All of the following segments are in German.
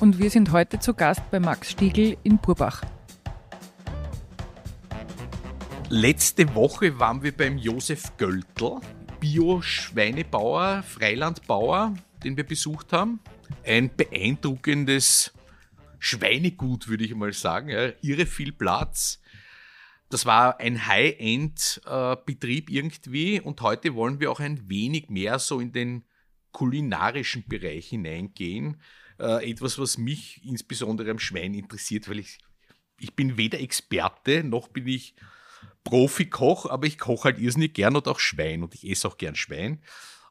und wir sind heute zu Gast bei Max Stiegel in Burbach. Letzte Woche waren wir beim Josef Göltl, Bio-Schweinebauer, Freilandbauer, den wir besucht haben. Ein beeindruckendes Schweinegut, würde ich mal sagen. Ja, irre viel Platz. Das war ein High-End-Betrieb äh, irgendwie und heute wollen wir auch ein wenig mehr so in den kulinarischen Bereich hineingehen. Äh, etwas, was mich insbesondere am Schwein interessiert, weil ich, ich bin weder Experte noch bin ich Profikoch, aber ich koche halt irrsinnig gern und auch Schwein und ich esse auch gern Schwein.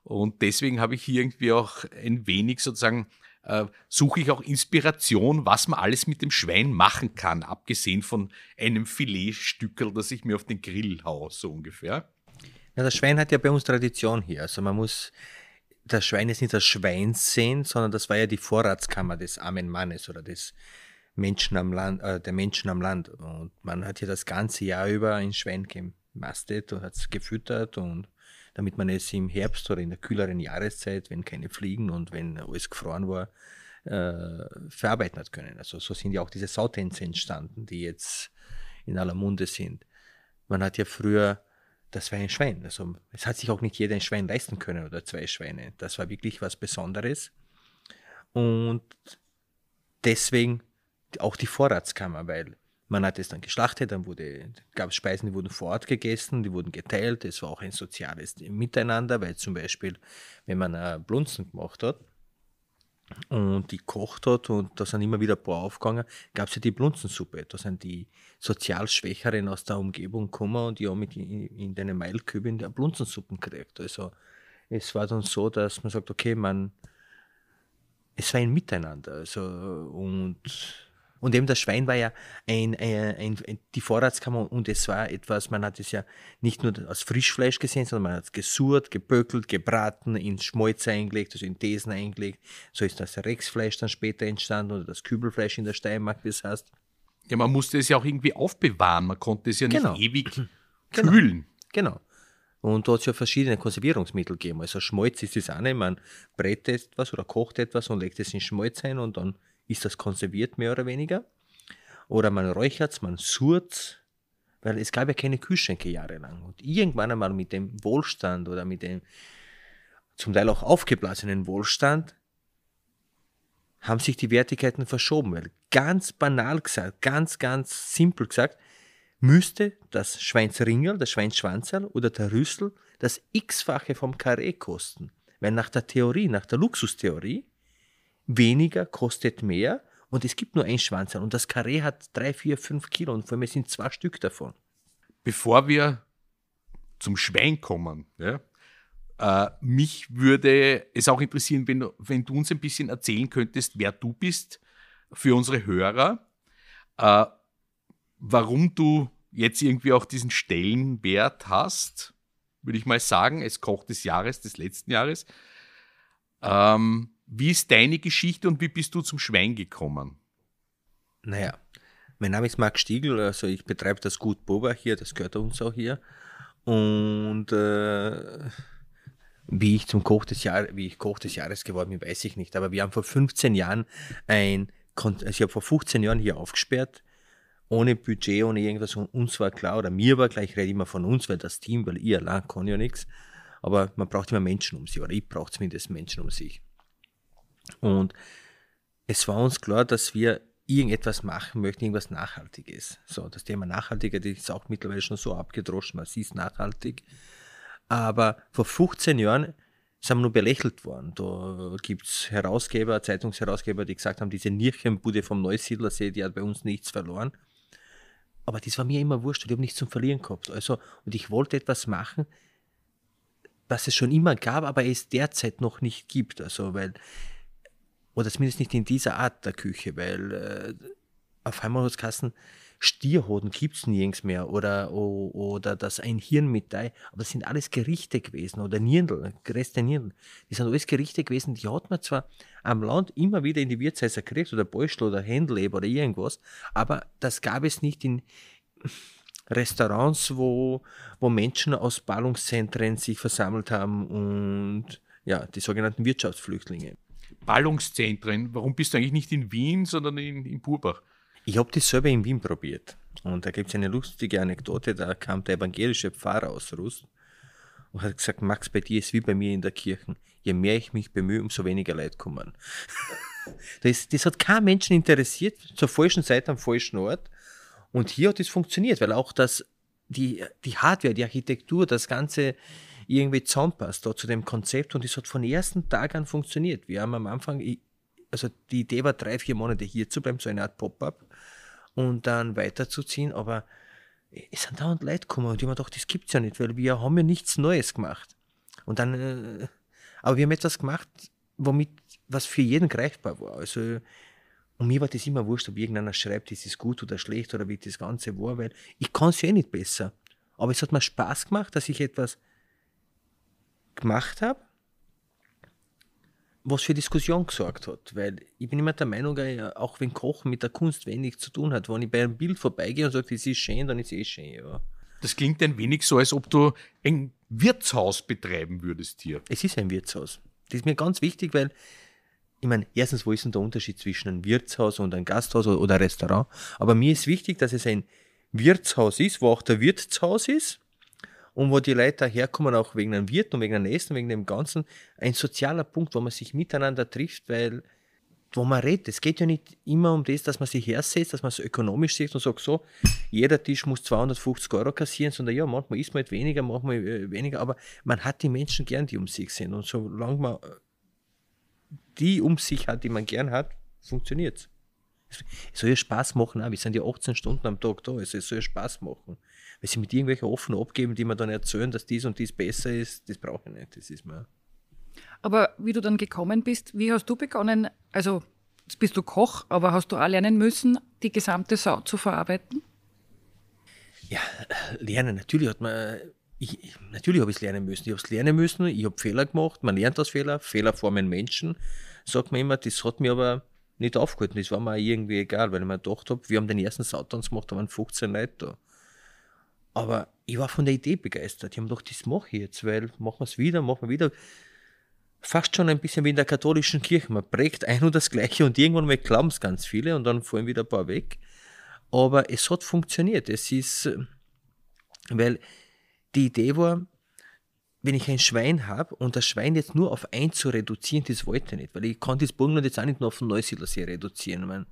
Und deswegen habe ich hier irgendwie auch ein wenig sozusagen, äh, suche ich auch Inspiration, was man alles mit dem Schwein machen kann, abgesehen von einem Filetstückel, das ich mir auf den Grill haue, so ungefähr. Ja, das Schwein hat ja bei uns Tradition hier. Also man muss das Schwein ist nicht das Schweinsehen, sondern das war ja die Vorratskammer des armen Mannes oder des Menschen am Land, äh, der Menschen am Land. Und man hat ja das ganze Jahr über ein Schwein gemastet und hat es gefüttert und damit man es im Herbst oder in der kühleren Jahreszeit, wenn keine Fliegen und wenn alles gefroren war, äh, verarbeiten hat können. Also so sind ja auch diese Sautänze entstanden, die jetzt in aller Munde sind. Man hat ja früher das war ein Schwein. Also es hat sich auch nicht jeder ein Schwein leisten können oder zwei Schweine. Das war wirklich was Besonderes. Und deswegen auch die Vorratskammer, weil man hat es dann geschlachtet, dann wurde, gab es Speisen, die wurden vor Ort gegessen, die wurden geteilt. Es war auch ein soziales Miteinander, weil zum Beispiel, wenn man äh, Blunzen gemacht hat, und die kocht hat und da sind immer wieder ein paar aufgegangen, gab es ja die Blunzensuppe. Da sind die sozial Schwächeren aus der Umgebung gekommen und die haben mit in, in den Meilkübeln der Blunzensuppen gekriegt. Also es war dann so, dass man sagt, okay, man, es war ein Miteinander. Also, und und eben das Schwein war ja ein, ein, ein, die Vorratskammer und es war etwas, man hat es ja nicht nur als Frischfleisch gesehen, sondern man hat es gesurrt, gebökelt, gebraten, ins Schmolz eingelegt, also in Thesen eingelegt. So ist das Rexfleisch dann später entstanden oder das Kübelfleisch in der Steiermark, wie es heißt. Ja, man musste es ja auch irgendwie aufbewahren, man konnte es ja nicht genau. ewig genau. kühlen. Genau. Und da hat es ja verschiedene Konservierungsmittel gegeben. Also Schmolz ist das eine, man brät etwas oder kocht etwas und legt es in Schmolz ein und dann ist das konserviert, mehr oder weniger. Oder man räuchert es, man es, weil es gab ja keine Kühlschränke jahrelang. Und irgendwann einmal mit dem Wohlstand oder mit dem zum Teil auch aufgeblasenen Wohlstand haben sich die Wertigkeiten verschoben, weil ganz banal gesagt, ganz, ganz simpel gesagt, müsste das Schweinsringel, das Schweinsschwanzerl oder der Rüssel das x-fache vom Karree kosten. Weil nach der Theorie, nach der Luxustheorie, weniger kostet mehr und es gibt nur ein Schwanz und das Karree hat drei, vier, fünf Kilo und vor mir sind zwei Stück davon. Bevor wir zum Schwein kommen, ja, äh, mich würde es auch interessieren, wenn, wenn du uns ein bisschen erzählen könntest, wer du bist für unsere Hörer, äh, warum du jetzt irgendwie auch diesen Stellenwert hast, würde ich mal sagen, als Koch des Jahres, des letzten Jahres. Ähm, wie ist deine Geschichte und wie bist du zum Schwein gekommen? Naja, mein Name ist Marc Stiegel, also ich betreibe das Gut Boba hier, das gehört uns auch hier. Und äh, wie ich zum Koch des Jahres, wie ich Koch des Jahres geworden bin, weiß ich nicht. Aber wir haben vor 15 Jahren ein, also ich habe vor 15 Jahren hier aufgesperrt, ohne Budget, ohne irgendwas. Und uns war klar, oder mir war klar, ich rede immer von uns, weil das Team, weil ihr allein kann ja nichts. Aber man braucht immer Menschen um sich, oder ich brauche zumindest Menschen um sich. Und es war uns klar, dass wir irgendetwas machen möchten, irgendwas Nachhaltiges. So, das Thema Nachhaltigkeit ist auch mittlerweile schon so abgedroschen, man ist nachhaltig. Aber vor 15 Jahren sind wir nur belächelt worden. Da gibt es Herausgeber, Zeitungsherausgeber, die gesagt haben, diese Nierchenbude vom Neusiedlersee, die hat bei uns nichts verloren. Aber das war mir immer wurscht, ich habe nichts zum Verlieren gehabt. Also, und ich wollte etwas machen, was es schon immer gab, aber es derzeit noch nicht gibt. Also, weil oder zumindest nicht in dieser Art der Küche, weil äh, auf einmal hat es Stierhoden gibt es nirgends mehr oder, oder das ein Hirn mit Ei. Aber das sind alles Gerichte gewesen oder Nirndl, Reste Nirndl. Die sind alles Gerichte gewesen, die hat man zwar am Land immer wieder in die Wirtshäuser gekriegt oder Beuschel oder Händleber oder irgendwas, aber das gab es nicht in Restaurants, wo, wo Menschen aus Ballungszentren sich versammelt haben und ja, die sogenannten Wirtschaftsflüchtlinge. Ballungszentren. Warum bist du eigentlich nicht in Wien, sondern in, in Burbach? Ich habe das selber in Wien probiert. Und da gibt es eine lustige Anekdote, da kam der evangelische Pfarrer aus Russ und hat gesagt, Max, bei dir ist wie bei mir in der Kirche. Je mehr ich mich bemühe, umso weniger Leute kommen. das, das hat kein Menschen interessiert, zur falschen Zeit am falschen Ort. Und hier hat es funktioniert, weil auch das, die, die Hardware, die Architektur, das ganze irgendwie zusammenpasst da zu dem Konzept und es hat von ersten Tag an funktioniert. Wir haben am Anfang, also die Idee war drei, vier Monate hier zu bleiben, so eine Art Pop-up und dann weiterzuziehen, aber es sind dauernd Leute gekommen und ich habe mir gedacht, das gibt es ja nicht, weil wir haben ja nichts Neues gemacht. Und dann, äh, aber wir haben etwas gemacht, womit, was für jeden greifbar war. Also, und mir war das immer wurscht, ob irgendeiner schreibt, das ist gut oder schlecht oder wie das Ganze war, weil ich kann es ja eh nicht besser. Aber es hat mir Spaß gemacht, dass ich etwas gemacht habe, was für Diskussion gesorgt hat. Weil ich bin immer der Meinung, äh, auch wenn Kochen mit der Kunst wenig zu tun hat, wenn ich bei einem Bild vorbeigehe und sage, das ist schön, dann ist es eh schön. Ja. Das klingt ein wenig so, als ob du ein Wirtshaus betreiben würdest hier. Es ist ein Wirtshaus. Das ist mir ganz wichtig, weil ich meine, erstens, wo ist denn der Unterschied zwischen einem Wirtshaus und einem Gasthaus oder Restaurant? Aber mir ist wichtig, dass es ein Wirtshaus ist, wo auch der Wirtshaus ist und wo die Leute herkommen, auch wegen einem Wirt und wegen einem Essen, wegen dem Ganzen, ein sozialer Punkt, wo man sich miteinander trifft, weil wo man redet. Es geht ja nicht immer um das, dass man sich hersetzt, dass man es ökonomisch sieht und sagt so, jeder Tisch muss 250 Euro kassieren, sondern ja, manchmal isst man halt weniger, manchmal äh, weniger, aber man hat die Menschen gern, die um sich sind. Und solange man äh, die um sich hat, die man gern hat, funktioniert es. Es soll ja Spaß machen, auch. wir sind ja 18 Stunden am Tag da, es soll ja Spaß machen weil sie mit irgendwelchen offen abgeben, die mir dann erzählen, dass dies und dies besser ist, das brauche ich nicht. Das ist mir. Aber wie du dann gekommen bist, wie hast du begonnen? Also jetzt bist du Koch, aber hast du auch lernen müssen, die gesamte Sau zu verarbeiten? Ja, äh, lernen. Natürlich hat man, äh, ich, natürlich habe ich es lernen müssen. Ich habe es lernen müssen. Ich habe Fehler gemacht. Man lernt aus Fehlern. Fehler formen Menschen. Sagt man immer, das hat mir aber nicht aufgehalten. Das war mir irgendwie egal, weil ich mir gedacht habe, wir haben den ersten Sautanz gemacht, da waren 15 Leute da. Aber ich war von der Idee begeistert. Ich habe gedacht, das mache ich jetzt, weil machen wir es wieder, machen wir wieder. Fast schon ein bisschen wie in der katholischen Kirche. Man prägt ein und das Gleiche und irgendwann mal glauben es ganz viele und dann fallen wieder ein paar weg. Aber es hat funktioniert. Es ist, weil die Idee war, wenn ich ein Schwein habe und das Schwein jetzt nur auf ein zu reduzieren, das wollte ich nicht, weil ich kann das Burgenland jetzt auch nicht nur auf den Neusiedlersee reduzieren. Ich meine,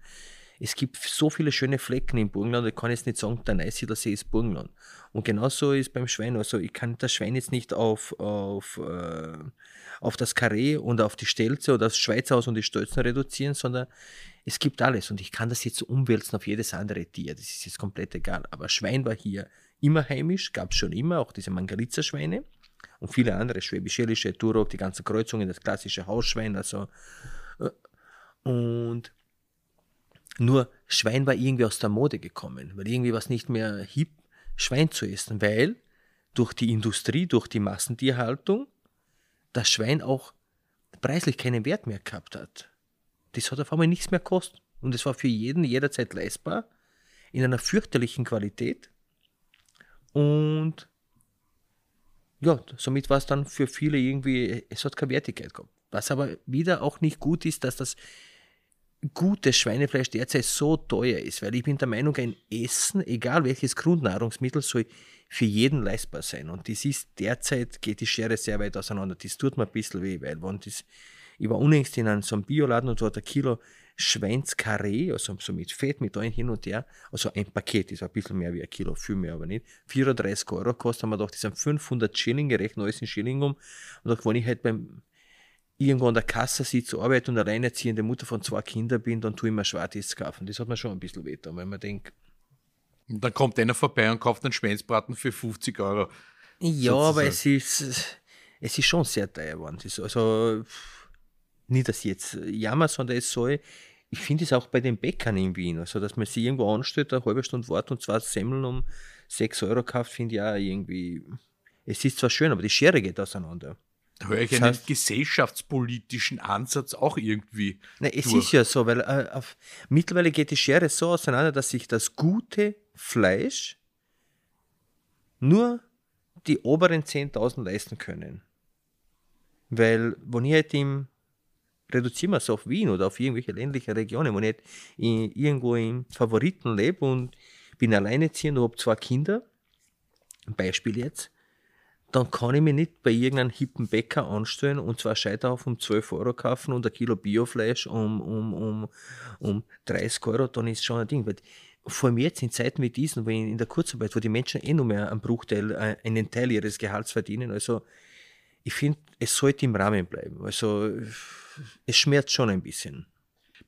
es gibt so viele schöne Flecken im Burgenland, ich kann jetzt nicht sagen, der Neusiedler See ist Burgenland. Und genauso ist beim Schwein. Also ich kann das Schwein jetzt nicht auf, auf, äh, auf das Karree und auf die Stelze oder das Schweizhaus und die Stölzen reduzieren, sondern es gibt alles. Und ich kann das jetzt umwälzen auf jedes andere Tier. Das ist jetzt komplett egal. Aber Schwein war hier immer heimisch, gab es schon immer, auch diese Mangalitzer-Schweine und viele andere, schwäbisch schelische Turok, die ganzen Kreuzungen, das klassische Hausschwein. Also, äh, und nur Schwein war irgendwie aus der Mode gekommen, weil irgendwie war es nicht mehr hip, Schwein zu essen, weil durch die Industrie, durch die Massentierhaltung, das Schwein auch preislich keinen Wert mehr gehabt hat. Das hat auf einmal nichts mehr gekostet. Und es war für jeden jederzeit leistbar, in einer fürchterlichen Qualität. Und ja, somit war es dann für viele irgendwie, es hat keine Wertigkeit gehabt. Was aber wieder auch nicht gut ist, dass das gutes Schweinefleisch derzeit so teuer ist, weil ich bin der Meinung, ein Essen, egal welches Grundnahrungsmittel, soll für jeden leistbar sein. Und das ist derzeit, geht die Schere sehr weit auseinander. Das tut mir ein bisschen weh, weil wenn das, ich war unlängst in einem, so einem Bioladen und dort ein Kilo Schweinskarree, also so mit Fett, mit allen hin und her, also ein Paket, ist ein bisschen mehr wie ein Kilo, viel mehr aber nicht, 34 Euro kostet, haben wir gedacht, das sind 500 Schilling, gerechnet alles in Schilling um. Und da wenn ich halt beim irgendwo an der Kasse sitze, arbeite und alleinerziehende Mutter von zwei Kindern bin, dann tue ich mir schwarzes kaufen. Das hat man schon ein bisschen weh wenn man denkt. Und dann kommt einer vorbei und kauft einen Schweinsbraten für 50 Euro. Ja, sozusagen. aber es ist, es ist schon sehr teuer geworden. Also nicht, dass ich jetzt jammer, sondern es soll. Ich finde es auch bei den Bäckern in Wien, also dass man sich irgendwo anstellt, eine halbe Stunde wartet und zwar Semmeln um 6 Euro kauft, finde ich auch irgendwie. Es ist zwar schön, aber die Schere geht auseinander. Da höre ich das einen heißt, gesellschaftspolitischen Ansatz auch irgendwie. Na, es durch. ist ja so, weil äh, auf, mittlerweile geht die Schere so auseinander, dass sich das gute Fleisch nur die oberen 10.000 leisten können. Weil, wenn ich halt im, reduzieren wir es auf Wien oder auf irgendwelche ländlichen Regionen, wenn ich halt in, irgendwo im Favoriten lebe und bin alleineziehend und habe zwei Kinder, Beispiel jetzt, dann kann ich mich nicht bei irgendeinem hippen Bäcker anstellen und zwei Scheiterhaufen um 12 Euro kaufen und ein Kilo Biofleisch um, um, um, um 30 Euro, dann ist schon ein Ding. Weil vor allem jetzt in Zeiten wie diesen, wo in der Kurzarbeit, wo die Menschen eh nur mehr einen Bruchteil, äh, einen Teil ihres Gehalts verdienen, also ich finde, es sollte im Rahmen bleiben. Also es schmerzt schon ein bisschen.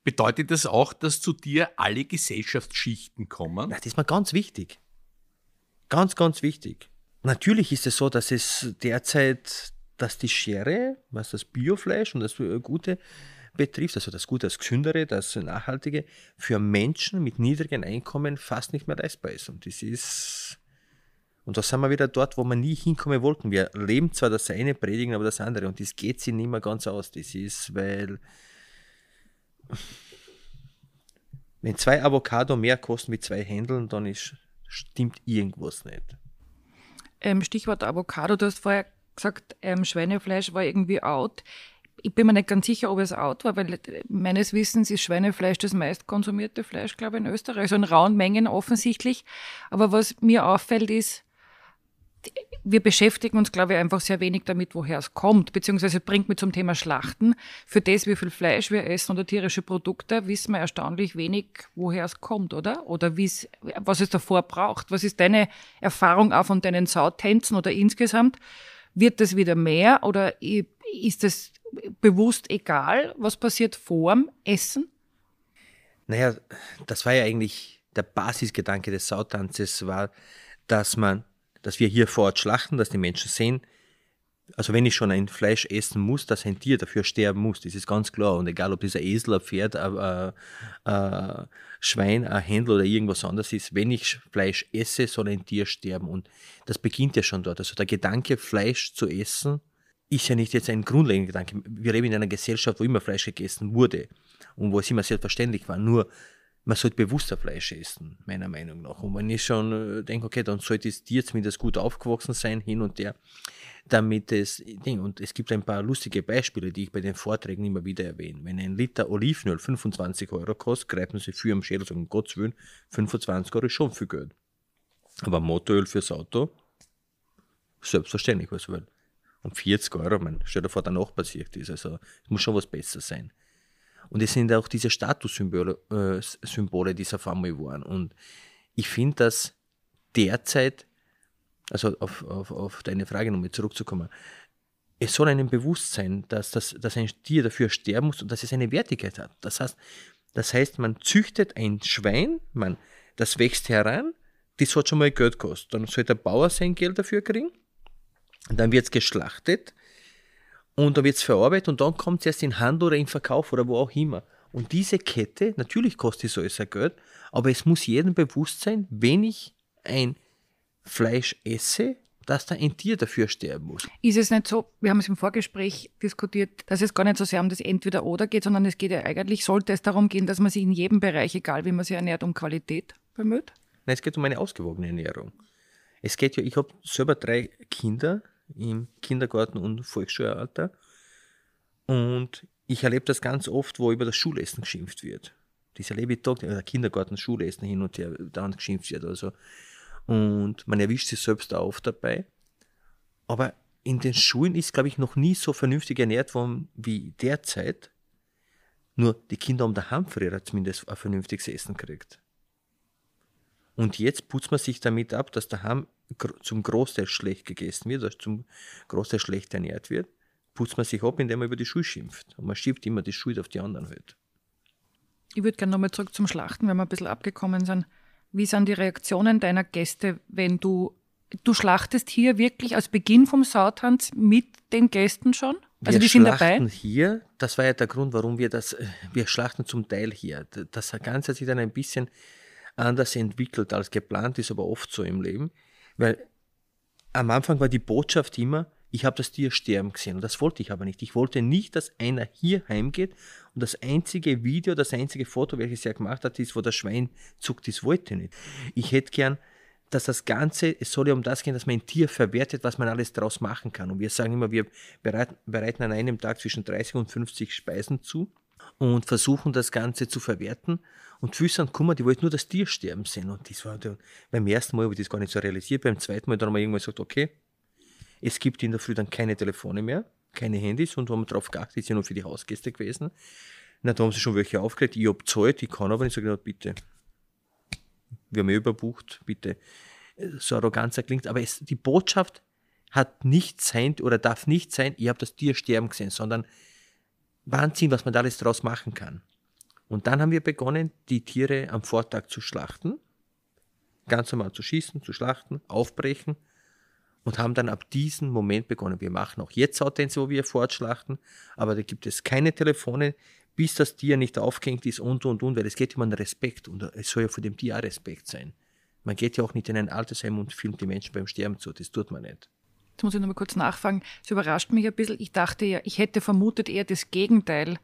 Bedeutet das auch, dass zu dir alle Gesellschaftsschichten kommen? Ja, das ist mir ganz wichtig. Ganz, ganz wichtig. Natürlich ist es so, dass es derzeit, dass die Schere, was das Biofleisch und das äh, Gute betrifft, also das Gute, das Gesündere, das Nachhaltige, für Menschen mit niedrigen Einkommen fast nicht mehr leistbar ist. Und das ist, und da sind wir wieder dort, wo wir nie hinkommen wollten. Wir leben zwar das eine, predigen aber das andere. Und das geht sich nicht mehr ganz aus. Das ist, weil wenn zwei Avocado mehr kosten wie zwei Händeln, dann ist, stimmt irgendwas nicht. Ähm, Stichwort Avocado, du hast vorher gesagt, ähm, Schweinefleisch war irgendwie out. Ich bin mir nicht ganz sicher, ob es out war, weil äh, meines Wissens ist Schweinefleisch das meistkonsumierte Fleisch, glaube ich, in Österreich. also in rauen Mengen offensichtlich. Aber was mir auffällt, ist, wir beschäftigen uns, glaube ich, einfach sehr wenig damit, woher es kommt, beziehungsweise bringt mich zum Thema Schlachten. Für das, wie viel Fleisch wir essen oder tierische Produkte, wissen wir erstaunlich wenig, woher es kommt, oder? Oder was es davor braucht. Was ist deine Erfahrung auch von deinen Sautänzen oder insgesamt? Wird das wieder mehr oder ist es bewusst egal, was passiert vorm Essen? Naja, das war ja eigentlich der Basisgedanke des Sautanzes, war, dass man dass wir hier vor Ort schlachten, dass die Menschen sehen, also wenn ich schon ein Fleisch essen muss, dass ein Tier dafür sterben muss, das ist ganz klar. Und egal, ob dieser Esel, ein Pferd, ein, ein Schwein, ein Händel oder irgendwas anderes ist, wenn ich Fleisch esse, soll ein Tier sterben. Und das beginnt ja schon dort. Also der Gedanke, Fleisch zu essen, ist ja nicht jetzt ein grundlegender Gedanke. Wir leben in einer Gesellschaft, wo immer Fleisch gegessen wurde und wo es immer selbstverständlich war. Nur man sollte bewusster Fleisch essen, meiner Meinung nach. Und wenn ich schon äh, denke, okay, dann sollte es dir zumindest gut aufgewachsen sein, hin und her, damit es Und es gibt ein paar lustige Beispiele, die ich bei den Vorträgen immer wieder erwähne. Wenn ein Liter Olivenöl 25 Euro kostet, greifen sie für am Schädel und sagen, um Gottes Willen, 25 Euro ist schon viel Geld. Aber Motoröl fürs Auto, selbstverständlich, was will. Und 40 Euro, man, stell dir vor, danach passiert ist. Also, es muss schon was besser sein. Und es sind auch diese Statussymbole äh, Symbole dieser Family-Waren. Und ich finde, dass derzeit, also auf, auf, auf deine Frage nochmal zurückzukommen, es soll einem bewusst sein, dass, dass, dass ein Tier dafür sterben muss und dass es eine Wertigkeit hat. Das heißt, das heißt, man züchtet ein Schwein, man, das wächst heran, das hat schon mal Geld gekostet. Dann soll der Bauer sein Geld dafür kriegen, dann wird es geschlachtet, und dann wird es verarbeitet und dann kommt es erst in Handel oder in Verkauf oder wo auch immer. Und diese Kette, natürlich kostet so alles Geld, aber es muss jedem bewusst sein, wenn ich ein Fleisch esse, dass da ein Tier dafür sterben muss. Ist es nicht so, wir haben es im Vorgespräch diskutiert, dass es gar nicht so sehr um das Entweder-Oder geht, sondern es geht ja eigentlich, sollte es darum gehen, dass man sich in jedem Bereich, egal wie man sich ernährt, um Qualität bemüht? Nein, es geht um eine ausgewogene Ernährung. Es geht ja, ich habe selber drei Kinder, im Kindergarten und Volksschulalter. Und ich erlebe das ganz oft, wo über das Schulessen geschimpft wird. Das erlebe ich Tag, also Kindergarten, Schulessen hin und her, dann geschimpft wird. Also. Und man erwischt sich selbst auch oft dabei. Aber in den Schulen ist, glaube ich, noch nie so vernünftig ernährt worden wie derzeit. Nur die Kinder haben daheim früher zumindest ein vernünftiges Essen gekriegt. Und jetzt putzt man sich damit ab, dass daheim zum Großteil schlecht gegessen wird, also zum Großteil schlecht ernährt wird, putzt man sich ab, indem man über die Schuld schimpft. Und man schiebt immer die Schuld auf die anderen halt. Ich würde gerne nochmal zurück zum Schlachten, wenn wir ein bisschen abgekommen sind. Wie sind die Reaktionen deiner Gäste, wenn du, du schlachtest hier wirklich als Beginn vom Sautanz mit den Gästen schon? Also wir die sind dabei? Wir schlachten hier, das war ja der Grund, warum wir das, äh, wir schlachten zum Teil hier. Das Ganze hat sich dann ein bisschen anders entwickelt als geplant, ist aber oft so im Leben. Weil am Anfang war die Botschaft immer, ich habe das Tier sterben gesehen und das wollte ich aber nicht. Ich wollte nicht, dass einer hier heimgeht und das einzige Video, das einzige Foto, welches er gemacht hat, ist, wo das Schwein zuckt, das wollte ich nicht. Ich hätte gern, dass das Ganze, es soll ja um das gehen, dass man ein Tier verwertet, was man alles daraus machen kann. Und wir sagen immer, wir bereiten an einem Tag zwischen 30 und 50 Speisen zu und versuchen das Ganze zu verwerten. Und viele sind gekommen, die wollten nur das Tier sterben sehen. Und das war dann, beim ersten Mal habe ich das gar nicht so realisiert, beim zweiten Mal dann haben wir irgendwann gesagt, okay, es gibt in der Früh dann keine Telefone mehr, keine Handys und haben darauf geachtet, die sind nur für die Hausgäste gewesen. Na, da haben sie schon welche aufgeregt, ich habe gezahlt, ich kann aber nicht, ich sage, bitte, wir haben eh überbucht, bitte. So arrogant klingt, aber es, die Botschaft hat nicht sein oder darf nicht sein, ich habe das Tier sterben gesehen, sondern Wahnsinn, was man da alles draus machen kann. Und dann haben wir begonnen, die Tiere am Vortag zu schlachten, ganz normal zu schießen, zu schlachten, aufbrechen und haben dann ab diesem Moment begonnen. Wir machen auch jetzt Autenz, wo wir fortschlachten, aber da gibt es keine Telefone, bis das Tier nicht aufgehängt ist und und und, weil es geht immer um Respekt und es soll ja vor dem Tier auch Respekt sein. Man geht ja auch nicht in ein Altersheim und filmt die Menschen beim Sterben zu, das tut man nicht jetzt muss ich nochmal kurz nachfragen, es überrascht mich ein bisschen. Ich dachte ja, ich hätte vermutet eher das Gegenteil,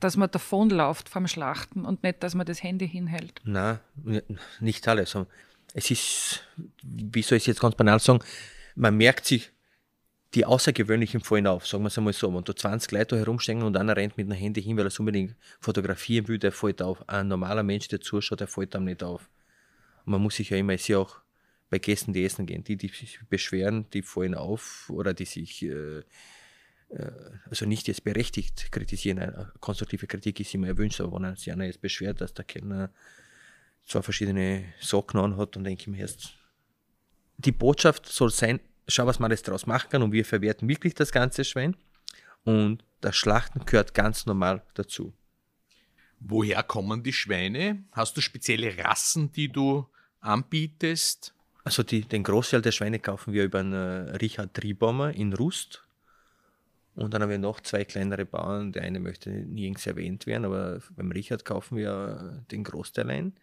dass man davonläuft vom Schlachten und nicht, dass man das Handy hinhält. Nein, nicht alles. Also, es ist, wie soll ich es jetzt ganz banal sagen, man merkt sich die außergewöhnlichen fallen auf, sagen wir es einmal so. Wenn da 20 Leute herumstehen und einer rennt mit dem Handy hin, weil er es unbedingt fotografieren will, der fällt auf. Ein normaler Mensch, der zuschaut, der fällt einem nicht auf. Und man muss sich ja immer, ist ja auch bei Gästen, die essen gehen, die, die sich beschweren, die fallen auf oder die sich äh, äh also nicht jetzt berechtigt kritisieren. Eine konstruktive Kritik ist immer erwünscht, aber wenn sich einer jetzt beschwert, dass der Kellner zwei verschiedene Socken anhat, dann denke ich mir erst, die Botschaft soll sein, schau, was man jetzt daraus machen kann und wir verwerten wirklich das ganze Schwein und das Schlachten gehört ganz normal dazu. Woher kommen die Schweine? Hast du spezielle Rassen, die du anbietest? Also die, den Großteil der Schweine kaufen wir über einen äh, Richard Triebaumer in Rust. Und dann haben wir noch zwei kleinere Bauern. Der eine möchte nirgends erwähnt werden, aber beim Richard kaufen wir äh, den Großteil ein.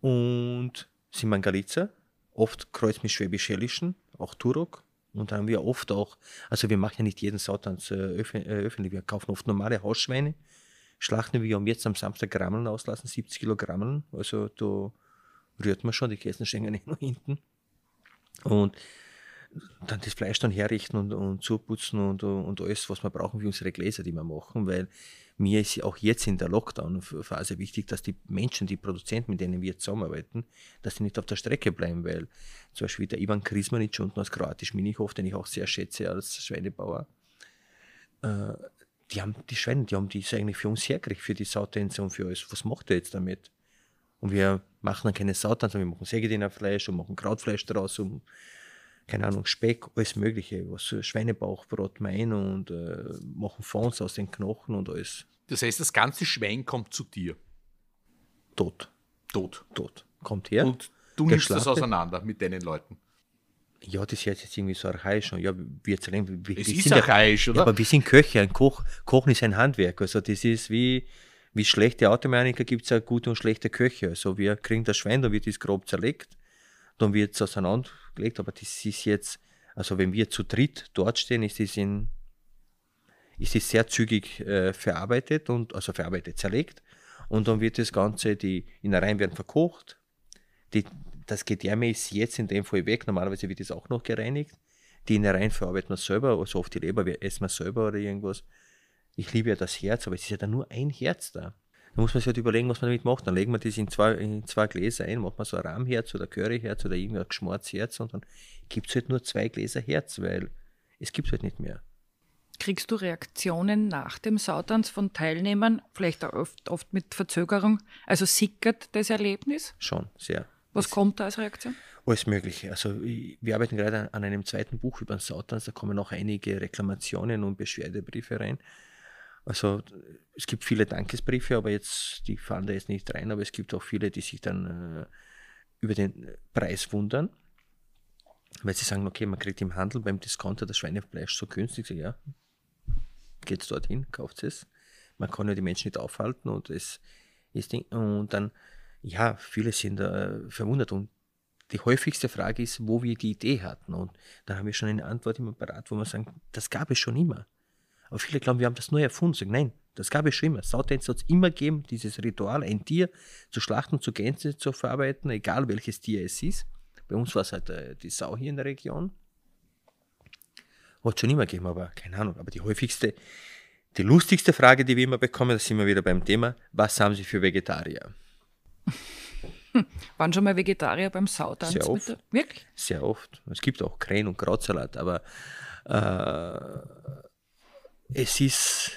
Und Simangalitza, oft kreuz mit Schwäbisch-Hellischen, auch Turok. Und dann haben wir oft auch, also wir machen ja nicht jeden Sautanz äh, öffentlich, wir kaufen oft normale Hausschweine, schlachten wir um jetzt am Samstag Grammeln auslassen, 70 Kilo Grammeln. Also da rührt man schon, die Kästen stehen ja eh nicht nur hinten. Und dann das Fleisch dann herrichten und, und zuputzen und, und alles, was wir brauchen für unsere Gläser, die wir machen, weil mir ist auch jetzt in der Lockdown-Phase wichtig, dass die Menschen, die Produzenten, mit denen wir jetzt zusammenarbeiten, dass sie nicht auf der Strecke bleiben, weil zum Beispiel der Ivan Krismanic unten aus Kroatisch Minihof, den ich auch sehr schätze als Schweinebauer, äh, die haben die Schweine, die haben die eigentlich für uns hergekriegt, für die Sautense und für alles. Was macht er jetzt damit? Und wir machen dann keine Sautern, sondern wir machen Sägedienerfleisch und machen Krautfleisch draus und keine Ahnung, Speck, alles Mögliche. Was Schweinebauch meinen und äh, machen Fonds aus den Knochen und alles. Das heißt, das ganze Schwein kommt zu dir. Tot. Tot. Tot. Kommt her. Und du nimmst das auseinander mit deinen Leuten. Ja, das hört jetzt irgendwie so archaisch an. Ja, wir, wir, wir, es ist archaisch, ja, oder? aber wir sind Köche. Ein Koch, Kochen ist ein Handwerk. Also das ist wie, wie schlechte Automechaniker gibt es ja gute und schlechte Köche. Also wir kriegen das Schwein, dann wird es grob zerlegt, dann wird es auseinandergelegt, aber das ist jetzt, also wenn wir zu dritt dort stehen, ist es in ist es sehr zügig äh, verarbeitet und also verarbeitet, zerlegt. Und dann wird das Ganze, die Innereien werden verkocht. Die, das Gedärme ist jetzt in dem Fall weg. Normalerweise wird es auch noch gereinigt. Die Innereien verarbeiten wir selber, also oft die Leber essen wir selber oder irgendwas ich liebe ja das Herz, aber es ist ja dann nur ein Herz da. Da muss man sich halt überlegen, was man damit macht. Dann legen wir das in zwei, in zwei Gläser ein, macht man so ein Rahmherz oder Curryherz oder irgendein Geschmorzherz und dann gibt es halt nur zwei Gläser Herz, weil es gibt es halt nicht mehr. Kriegst du Reaktionen nach dem Sautanz von Teilnehmern, vielleicht auch oft, oft mit Verzögerung? Also sickert das Erlebnis? Schon, sehr. Was das kommt da als Reaktion? Alles Mögliche. Also wir arbeiten gerade an einem zweiten Buch über den Sautanz, da kommen auch einige Reklamationen und Beschwerdebriefe rein. Also es gibt viele Dankesbriefe, aber jetzt, die fallen da jetzt nicht rein, aber es gibt auch viele, die sich dann äh, über den Preis wundern, weil sie sagen, okay, man kriegt im Handel beim Discounter das Schweinefleisch so günstig, so, ja, es dorthin, kauft es. Man kann ja die Menschen nicht aufhalten und es ist, und dann, ja, viele sind äh, verwundert und die häufigste Frage ist, wo wir die Idee hatten. Und da haben wir schon eine Antwort immer parat, wo man sagen, das gab es schon immer. Aber viele glauben, wir haben das neu erfunden. Sagen, nein, das gab es schon immer. Sautänze hat es immer gegeben, dieses Ritual, ein Tier zu schlachten, zu Gänze zu verarbeiten, egal welches Tier es ist. Bei uns war es halt äh, die Sau hier in der Region. Hat schon immer gegeben, aber keine Ahnung. Aber die häufigste, die lustigste Frage, die wir immer bekommen, da sind wir wieder beim Thema, was haben Sie für Vegetarier? Waren schon mal Vegetarier beim Sautanz? Sehr oft. wirklich? Sehr oft. Es gibt auch Krähen und Krautsalat, aber äh, es ist,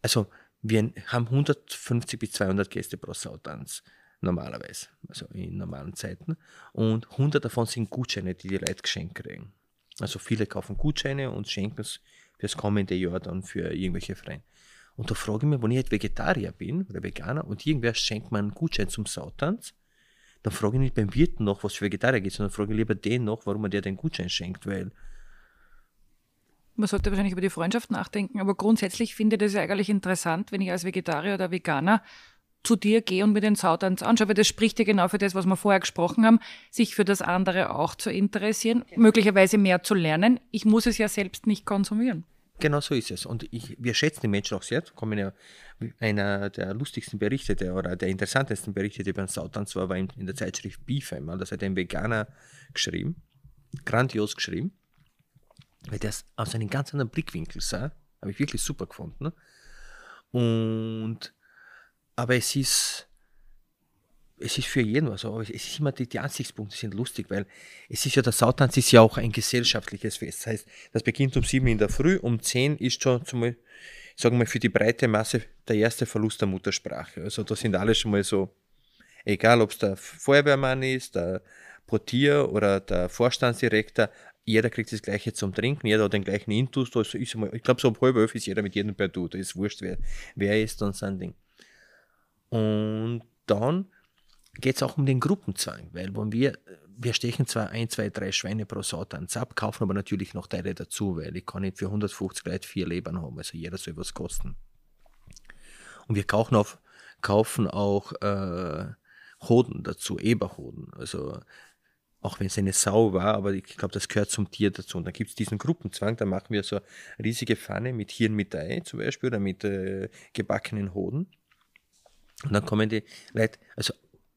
also wir haben 150 bis 200 Gäste pro Sautanz normalerweise, also in normalen Zeiten. Und 100 davon sind Gutscheine, die die Leute geschenkt kriegen. Also viele kaufen Gutscheine und schenken es für das kommende Jahr dann für irgendwelche Freien. Und da frage ich mich, wenn ich jetzt Vegetarier bin oder Veganer und irgendwer schenkt mir einen Gutschein zum Sautanz, dann frage ich nicht beim Wirten noch, was für Vegetarier geht, sondern frage ich lieber den noch, warum er der den Gutschein schenkt, weil man sollte wahrscheinlich über die Freundschaft nachdenken, aber grundsätzlich finde ich das ja eigentlich interessant, wenn ich als Vegetarier oder Veganer zu dir gehe und mir den Sautanz anschaue, weil das spricht ja genau für das, was wir vorher gesprochen haben, sich für das andere auch zu interessieren, möglicherweise mehr zu lernen. Ich muss es ja selbst nicht konsumieren. Genau so ist es. Und ich, wir schätzen die Menschen auch sehr. Kommen ja einer der lustigsten Berichte oder der interessantesten Berichte über den Sautanz war, war in, in der Zeitschrift Beef einmal. Das hat ein Veganer geschrieben, grandios geschrieben weil das aus einem ganz anderen Blickwinkel sah. Habe ich wirklich super gefunden. Und aber es ist es ist für jeden was, aber es ist immer die, die Ansichtspunkte sind lustig, weil es ist ja der Sautanz ist ja auch ein gesellschaftliches Fest. Das heißt, das beginnt um sieben in der Früh, um zehn ist schon zum, sagen wir für die breite Masse der erste Verlust der Muttersprache. Also da sind alle schon mal so, egal ob es der Feuerwehrmann ist, der Portier oder der Vorstandsdirektor, jeder kriegt das Gleiche zum Trinken, jeder hat den gleichen Intus. Da ist, ist ich glaube, so um halb elf ist jeder mit jedem bei Du. Da ist wurscht, wer, wer ist und sein Ding. Und dann geht es auch um den Gruppenzwang, weil wenn wir, wir stechen zwar ein, zwei, drei Schweine pro Sorte ans ab, kaufen aber natürlich noch Teile dazu, weil ich kann nicht für 150 Leute vier Lebern haben, also jeder soll was kosten. Und wir kaufen, auf, kaufen auch äh, Hoden dazu, Eberhoden, also auch wenn es eine Sau war, aber ich glaube, das gehört zum Tier dazu. Und dann gibt es diesen Gruppenzwang, da machen wir so eine riesige Pfanne mit Hirn mit Ei zum Beispiel oder mit äh, gebackenen Hoden. Und dann kommen die Leute, also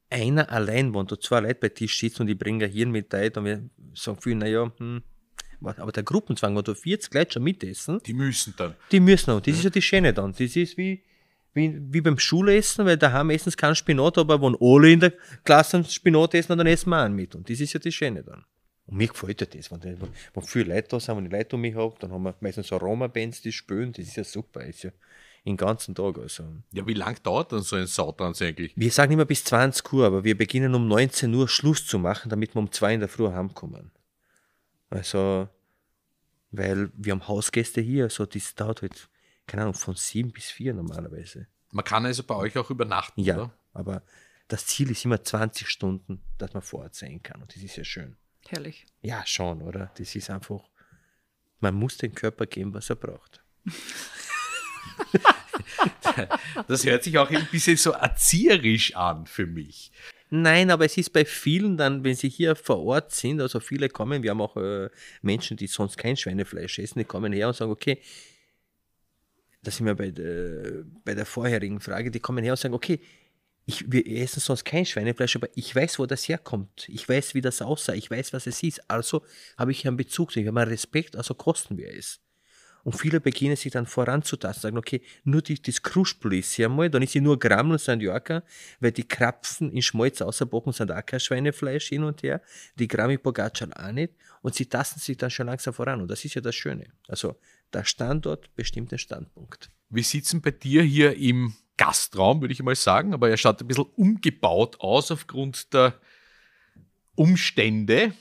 einer allein wohnt oder zwei Leute bei Tisch sitzen und die bringen ein Hirnmitei und wir sagen viel, naja, hm, aber der Gruppenzwang, wo du 40 Leute schon mitessen. Die müssen dann. Die müssen dann. Das ist ja die Schöne dann. Das ist wie, wie, wie beim Schulessen, weil daheim essen sie keinen Spinat, aber wenn alle in der Klasse Spinat essen, dann essen wir einen mit. Und das ist ja das Schöne dann. Und mir gefällt ja das, wenn, wenn, viele Leute da sind, wenn ich Leute um mich habe, dann haben wir meistens so Roma-Bands, die spielen, das ist ja super, ist ja den ganzen Tag. Also. Ja, wie lange dauert dann so ein Sautanz eigentlich? Wir sagen immer bis 20 Uhr, aber wir beginnen um 19 Uhr Schluss zu machen, damit wir um 2 in der Früh heimkommen. Also, weil wir haben Hausgäste hier, also das dauert halt keine Ahnung, von sieben bis vier normalerweise. Man kann also bei euch auch übernachten, ja, oder? aber das Ziel ist immer 20 Stunden, dass man vor Ort sein kann und das ist ja schön. Herrlich. Ja, schon, oder? Das ist einfach, man muss dem Körper geben, was er braucht. das hört sich auch ein bisschen so erzieherisch an für mich. Nein, aber es ist bei vielen dann, wenn sie hier vor Ort sind, also viele kommen, wir haben auch äh, Menschen, die sonst kein Schweinefleisch essen, die kommen her und sagen, okay, da sind wir bei der, bei der vorherigen Frage, die kommen her und sagen, okay, ich, wir essen sonst kein Schweinefleisch, aber ich weiß, wo das herkommt. Ich weiß, wie das aussah. Ich weiß, was es ist. Also habe ich einen Bezug. Wir haben einen Respekt, also kosten wir es. Und viele beginnen sich dann voranzutasten, sagen, okay, nur die, das Kruspel ist ja mal, dann ist sie nur Gramm und St. Jörger, weil die Krapfen in Schmalz außerbocken sind auch kein Schweinefleisch hin und her, die Grammi Bogatschal auch nicht und sie tasten sich dann schon langsam voran und das ist ja das Schöne. Also der Standort bestimmt den Standpunkt. Wir sitzen bei dir hier im Gastraum, würde ich mal sagen, aber er schaut ein bisschen umgebaut aus aufgrund der Umstände.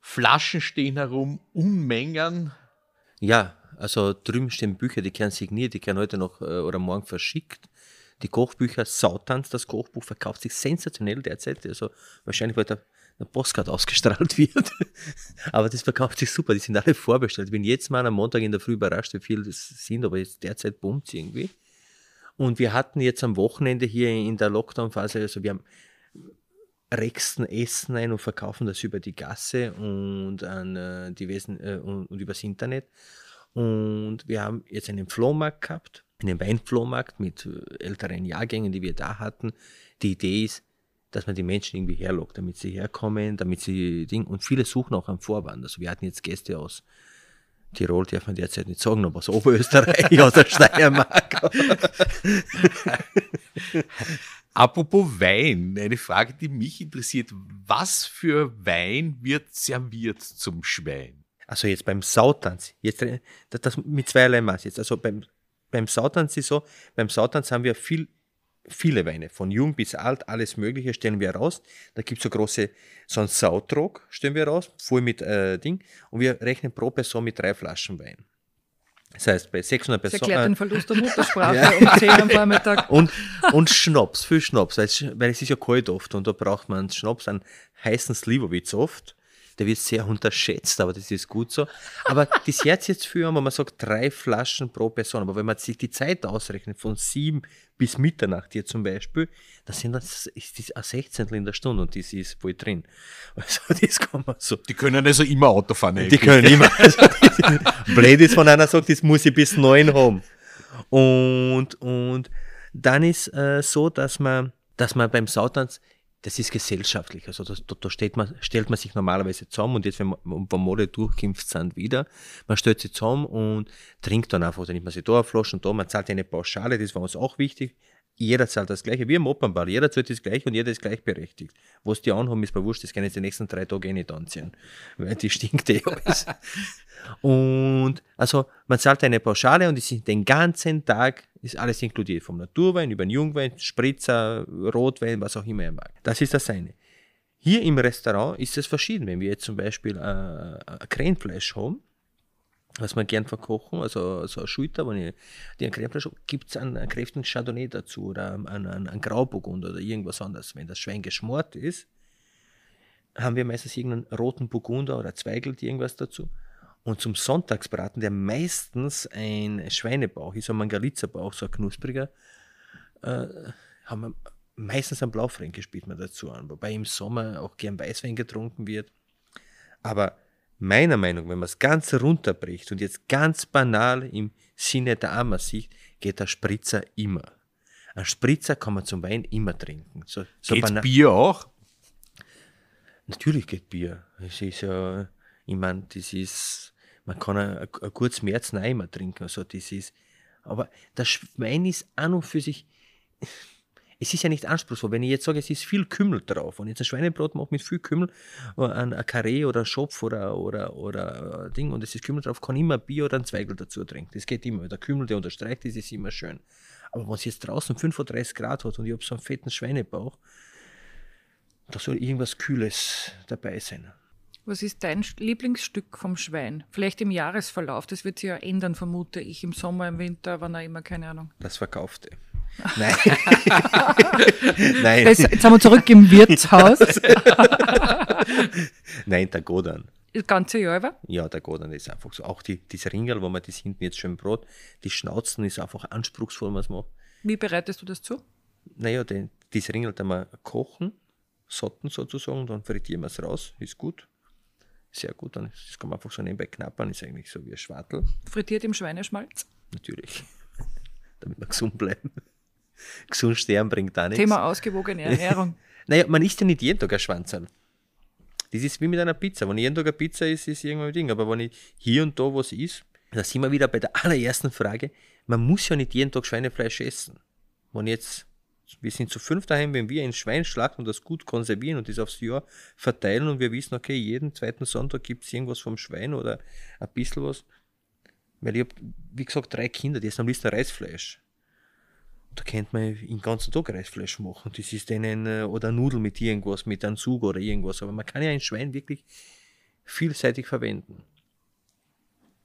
Flaschen stehen herum, Unmengen. Ja, also drüben stehen Bücher, die können signiert, die können heute noch äh, oder morgen verschickt. Die Kochbücher, Sautanz, das Kochbuch verkauft sich sensationell derzeit. Also wahrscheinlich wird der eine Postkarte ausgestrahlt wird. aber das verkauft sich super, die sind alle vorbestellt. Ich bin jetzt mal am Montag in der Früh überrascht, wie viele das sind, aber jetzt derzeit boomt es irgendwie. Und wir hatten jetzt am Wochenende hier in der Lockdown-Phase, also wir haben Rexten essen ein und verkaufen das über die Gasse und an äh, diversen äh, und, und, übers Internet. Und wir haben jetzt einen Flohmarkt gehabt, einen Weinflohmarkt mit äh, älteren Jahrgängen, die wir da hatten. Die Idee ist, dass man die Menschen irgendwie herlockt, damit sie herkommen, damit sie Ding. Und viele suchen auch einen Vorwand. Also wir hatten jetzt Gäste aus Tirol, darf man derzeit nicht sagen, aber aus Oberösterreich, aus der Steiermark. Apropos Wein, eine Frage, die mich interessiert. Was für Wein wird serviert zum Schwein? Also jetzt beim Sautanz, jetzt äh, das mit zweierlei Maß jetzt. Also beim, beim Sautanz ist so, beim Sautanz haben wir viel viele Weine, von jung bis alt, alles Mögliche stellen wir raus. Da gibt es so große, so einen Sautrog stellen wir raus, voll mit äh, Ding. Und wir rechnen pro Person mit drei Flaschen Wein. Das heißt, bei 600 Personen. Das erklärt äh, den Verlust der Muttersprache ja. um 10 am Vormittag. Und, und Schnaps, viel Schnaps, weil es, weil es ist ja kalt oft und da braucht man Schnaps, einen heißen Slivovitz oft der wird sehr unterschätzt, aber das ist gut so. Aber das Herz jetzt für, wenn man sagt, drei Flaschen pro Person, aber wenn man sich die Zeit ausrechnet, von sieben bis Mitternacht hier zum Beispiel, da sind das, ist das ein Sechzehntel in der Stunde und das ist wohl drin. Also das kann man so. Die können also immer Auto fahren. Eigentlich. Die können immer. Also, blöd ist, wenn einer sagt, das muss ich bis neun haben. Und, und dann ist äh, so, dass man, dass man beim Sautanz das ist gesellschaftlich. Also das, da, da steht man, stellt man sich normalerweise zusammen und jetzt, wenn man bei Mode durchkämpft sind wieder, man stellt sich zusammen und trinkt dann einfach, dann also nimmt man sich da eine Flasche und da, man zahlt eine Pauschale, das war uns auch wichtig, jeder zahlt das Gleiche, wie im Opernball. Jeder zahlt das Gleiche und jeder ist gleichberechtigt. Was die anhaben, ist bei wurscht, das kann jetzt die nächsten drei Tage eh nicht anziehen, weil die stinkt eh alles. und also man zahlt eine Pauschale und ist den ganzen Tag ist alles inkludiert, vom Naturwein über den Jungwein, Spritzer, Rotwein, was auch immer er mag. Das ist das eine. Hier im Restaurant ist es verschieden. Wenn wir jetzt zum Beispiel äh, Krähenfleisch haben, was man gern verkochen, also, so eine Schulter, wenn ich die einen Kräften gibt es einen, einen kräftigen Chardonnay dazu oder einen, einen, einen Grauburgund oder irgendwas anderes. Wenn das Schwein geschmort ist, haben wir meistens irgendeinen roten Burgunder oder Zweigelt irgendwas dazu. Und zum Sonntagsbraten, der meistens ein Schweinebauch ist, ein Mangalitzerbauch, so ein knuspriger, äh, haben wir meistens einen Blaufränkisch spielt man dazu an, wobei im Sommer auch gern Weißwein getrunken wird. Aber meiner Meinung, wenn man es ganz runterbricht und jetzt ganz banal im Sinne der Ammer sieht, geht der Spritzer immer. Ein Spritzer kann man zum Wein immer trinken. So, so Geht's Bier auch? Natürlich geht Bier. Es ist ja, ich meine, das ist, man kann ein, ein gutes März noch immer trinken. Also das ist, aber das Wein ist an und für sich es ist ja nicht anspruchsvoll. Wenn ich jetzt sage, es ist viel Kümmel drauf und jetzt ein Schweinebrot mache mit viel Kümmel, äh, ein, ein Karree oder ein Schopf oder, oder, oder äh, Ding und es ist Kümmel drauf, kann immer ein Bier oder ein Zweigel dazu trinken. Das geht immer. Der Kümmel, der unterstreicht ist, ist immer schön. Aber wenn es jetzt draußen 35 Grad hat und ich habe so einen fetten Schweinebauch, da soll irgendwas Kühles dabei sein. Was ist dein Lieblingsstück vom Schwein? Vielleicht im Jahresverlauf, das wird sich ja ändern, vermute ich, im Sommer, im Winter, wann auch immer, keine Ahnung. Das Verkaufte. Nein. Nein. Das, jetzt sind wir zurück im Wirtshaus. Nein, der Godan. Das ganze Jahr über? Ja, der Godan ist einfach so. Auch die, das Ringel, wo man das hinten jetzt schön brot, die Schnauzen ist einfach anspruchsvoll, was man. Wie bereitest du das zu? Naja, den, das Ringerl, da wir kochen, sotten sozusagen, dann frittieren wir es raus, ist gut sehr gut. Dann, das kann man einfach so nebenbei knappern, ist eigentlich so wie ein Schwartel. Frittiert im Schweineschmalz? Natürlich, damit wir gesund bleiben. gesund sterben bringt da nichts. Thema ausgewogene Ernährung. naja, man isst ja nicht jeden Tag ein Schwanzerl. Das ist wie mit einer Pizza. Wenn ich jeden Tag eine Pizza ist, ist irgendwann ein Ding. Aber wenn ich hier und da was isst, da sind wir wieder bei der allerersten Frage. Man muss ja nicht jeden Tag Schweinefleisch essen. Wenn jetzt wir sind zu fünf daheim, wenn wir ein Schwein schlachten und das gut konservieren und das aufs Jahr verteilen und wir wissen, okay, jeden zweiten Sonntag gibt es irgendwas vom Schwein oder ein bisschen was. Weil ich habe, wie gesagt, drei Kinder, die essen am liebsten Reisfleisch. Da könnte man den ganzen Tag Reisfleisch machen. Das ist denen, äh, oder Nudeln mit irgendwas, mit einem Zug oder irgendwas. Aber man kann ja ein Schwein wirklich vielseitig verwenden.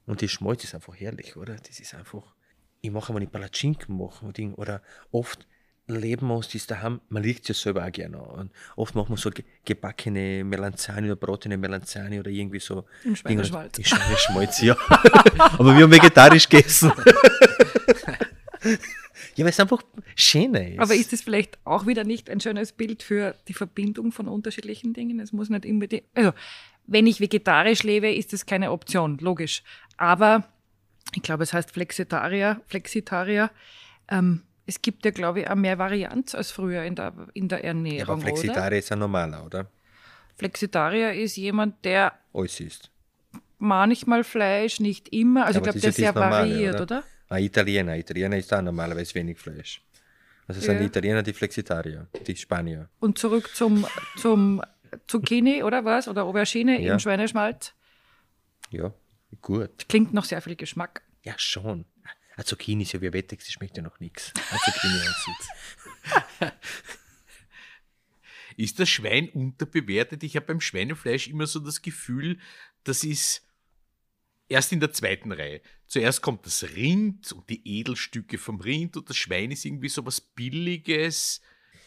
Und die Schmalz ist einfach herrlich, oder? Das ist einfach. Ich mache, wenn ich Palatschinken mache oder oft leben muss, ist daheim, man liegt ja selber auch gerne. Und oft macht man so gebackene Melanzani oder brotene Melanzani oder irgendwie so. Im Schweineschmalz. Ich Schmalz, ja. Aber wir haben vegetarisch gegessen. ja, weil es einfach schöner ist. Aber ist das vielleicht auch wieder nicht ein schönes Bild für die Verbindung von unterschiedlichen Dingen? Es muss nicht unbedingt. Also, wenn ich vegetarisch lebe, ist das keine Option, logisch. Aber ich glaube, es heißt Flexitarier, Flexitarier. Ähm, es gibt ja, glaube ich, auch mehr Varianz als früher in der, in der Ernährung. Ja, aber Flexitarier ist ja normaler, oder? Flexitarier ist jemand, der. Alles isst. Manchmal Fleisch, nicht immer. Also, ja, ich glaube, der ist ja variiert, oder? oder? Ein Italiener. Italiener ist da normalerweise wenig Fleisch. Also sind ja. die Italiener die Flexitarier, die Spanier. Und zurück zum, zum Zucchini oder was? Oder Aubergine ja. im Schweineschmalz? Ja, gut. Klingt noch sehr viel Geschmack. Ja, schon. Eine ah, Zucchini ist ja Diabetik, die schmeckt ja noch nichts. Eine Zucchini aussieht. Ist das Schwein unterbewertet? Ich habe beim Schweinefleisch immer so das Gefühl, das ist erst in der zweiten Reihe. Zuerst kommt das Rind und die Edelstücke vom Rind und das Schwein ist irgendwie so was Billiges.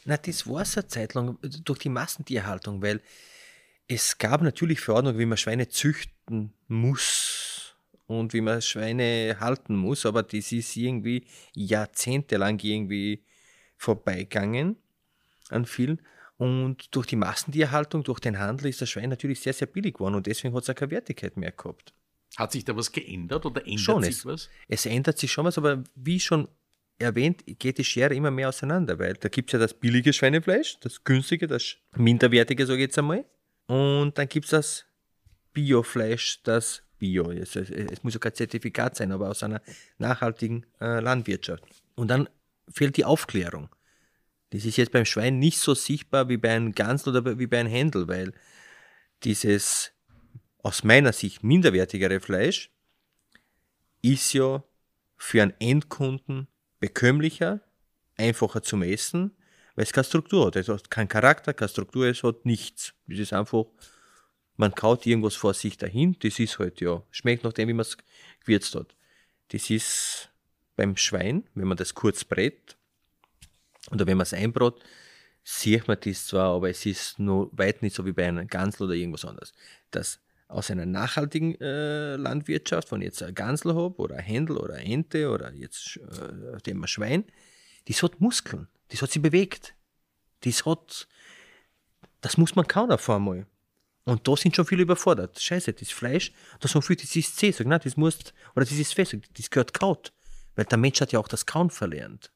Na, das war es eine Zeit lang äh, durch die Massentierhaltung, weil es gab natürlich Verordnungen, wie man Schweine züchten muss und wie man Schweine halten muss, aber das ist irgendwie jahrzehntelang irgendwie vorbeigegangen an vielen. Und durch die Massentierhaltung, durch den Handel ist das Schwein natürlich sehr, sehr billig geworden und deswegen hat es auch keine Wertigkeit mehr gehabt. Hat sich da was geändert oder ändert schon sich es, was? Es ändert sich schon was, aber wie schon erwähnt, geht die Schere immer mehr auseinander, weil da gibt es ja das billige Schweinefleisch, das günstige, das minderwertige, sage ich jetzt einmal. Und dann gibt es das Biofleisch, das Bio. Es, es, es muss ja kein Zertifikat sein, aber aus einer nachhaltigen äh, Landwirtschaft. Und dann fehlt die Aufklärung. Das ist jetzt beim Schwein nicht so sichtbar wie bei einem Gans oder wie bei einem Händel, weil dieses aus meiner Sicht minderwertigere Fleisch ist ja für einen Endkunden bekömmlicher, einfacher zum Essen, weil es keine Struktur hat. Es hat keinen Charakter, keine Struktur, es hat nichts. Es ist einfach man kaut irgendwas vor sich dahin, das ist halt ja, schmeckt nach dem, wie man es gewürzt hat. Das ist beim Schwein, wenn man das kurz brät oder wenn man es einbrät, sieht man das zwar, aber es ist nur weit nicht so wie bei einer Gansl oder irgendwas anderes. Das aus einer nachhaltigen äh, Landwirtschaft, wenn ich jetzt ein Gansl habe oder ein Händel oder eine Ente oder jetzt äh, dem ein Schwein, das hat Muskeln, das hat sich bewegt. Das hat, das muss man kaum auf einmal. Und da sind schon viele überfordert. Scheiße, das Fleisch, das haben viele, das ist zäh, sag, nein, das musst, oder das ist fest, das gehört kaut. Weil der Mensch hat ja auch das Kauen verlernt.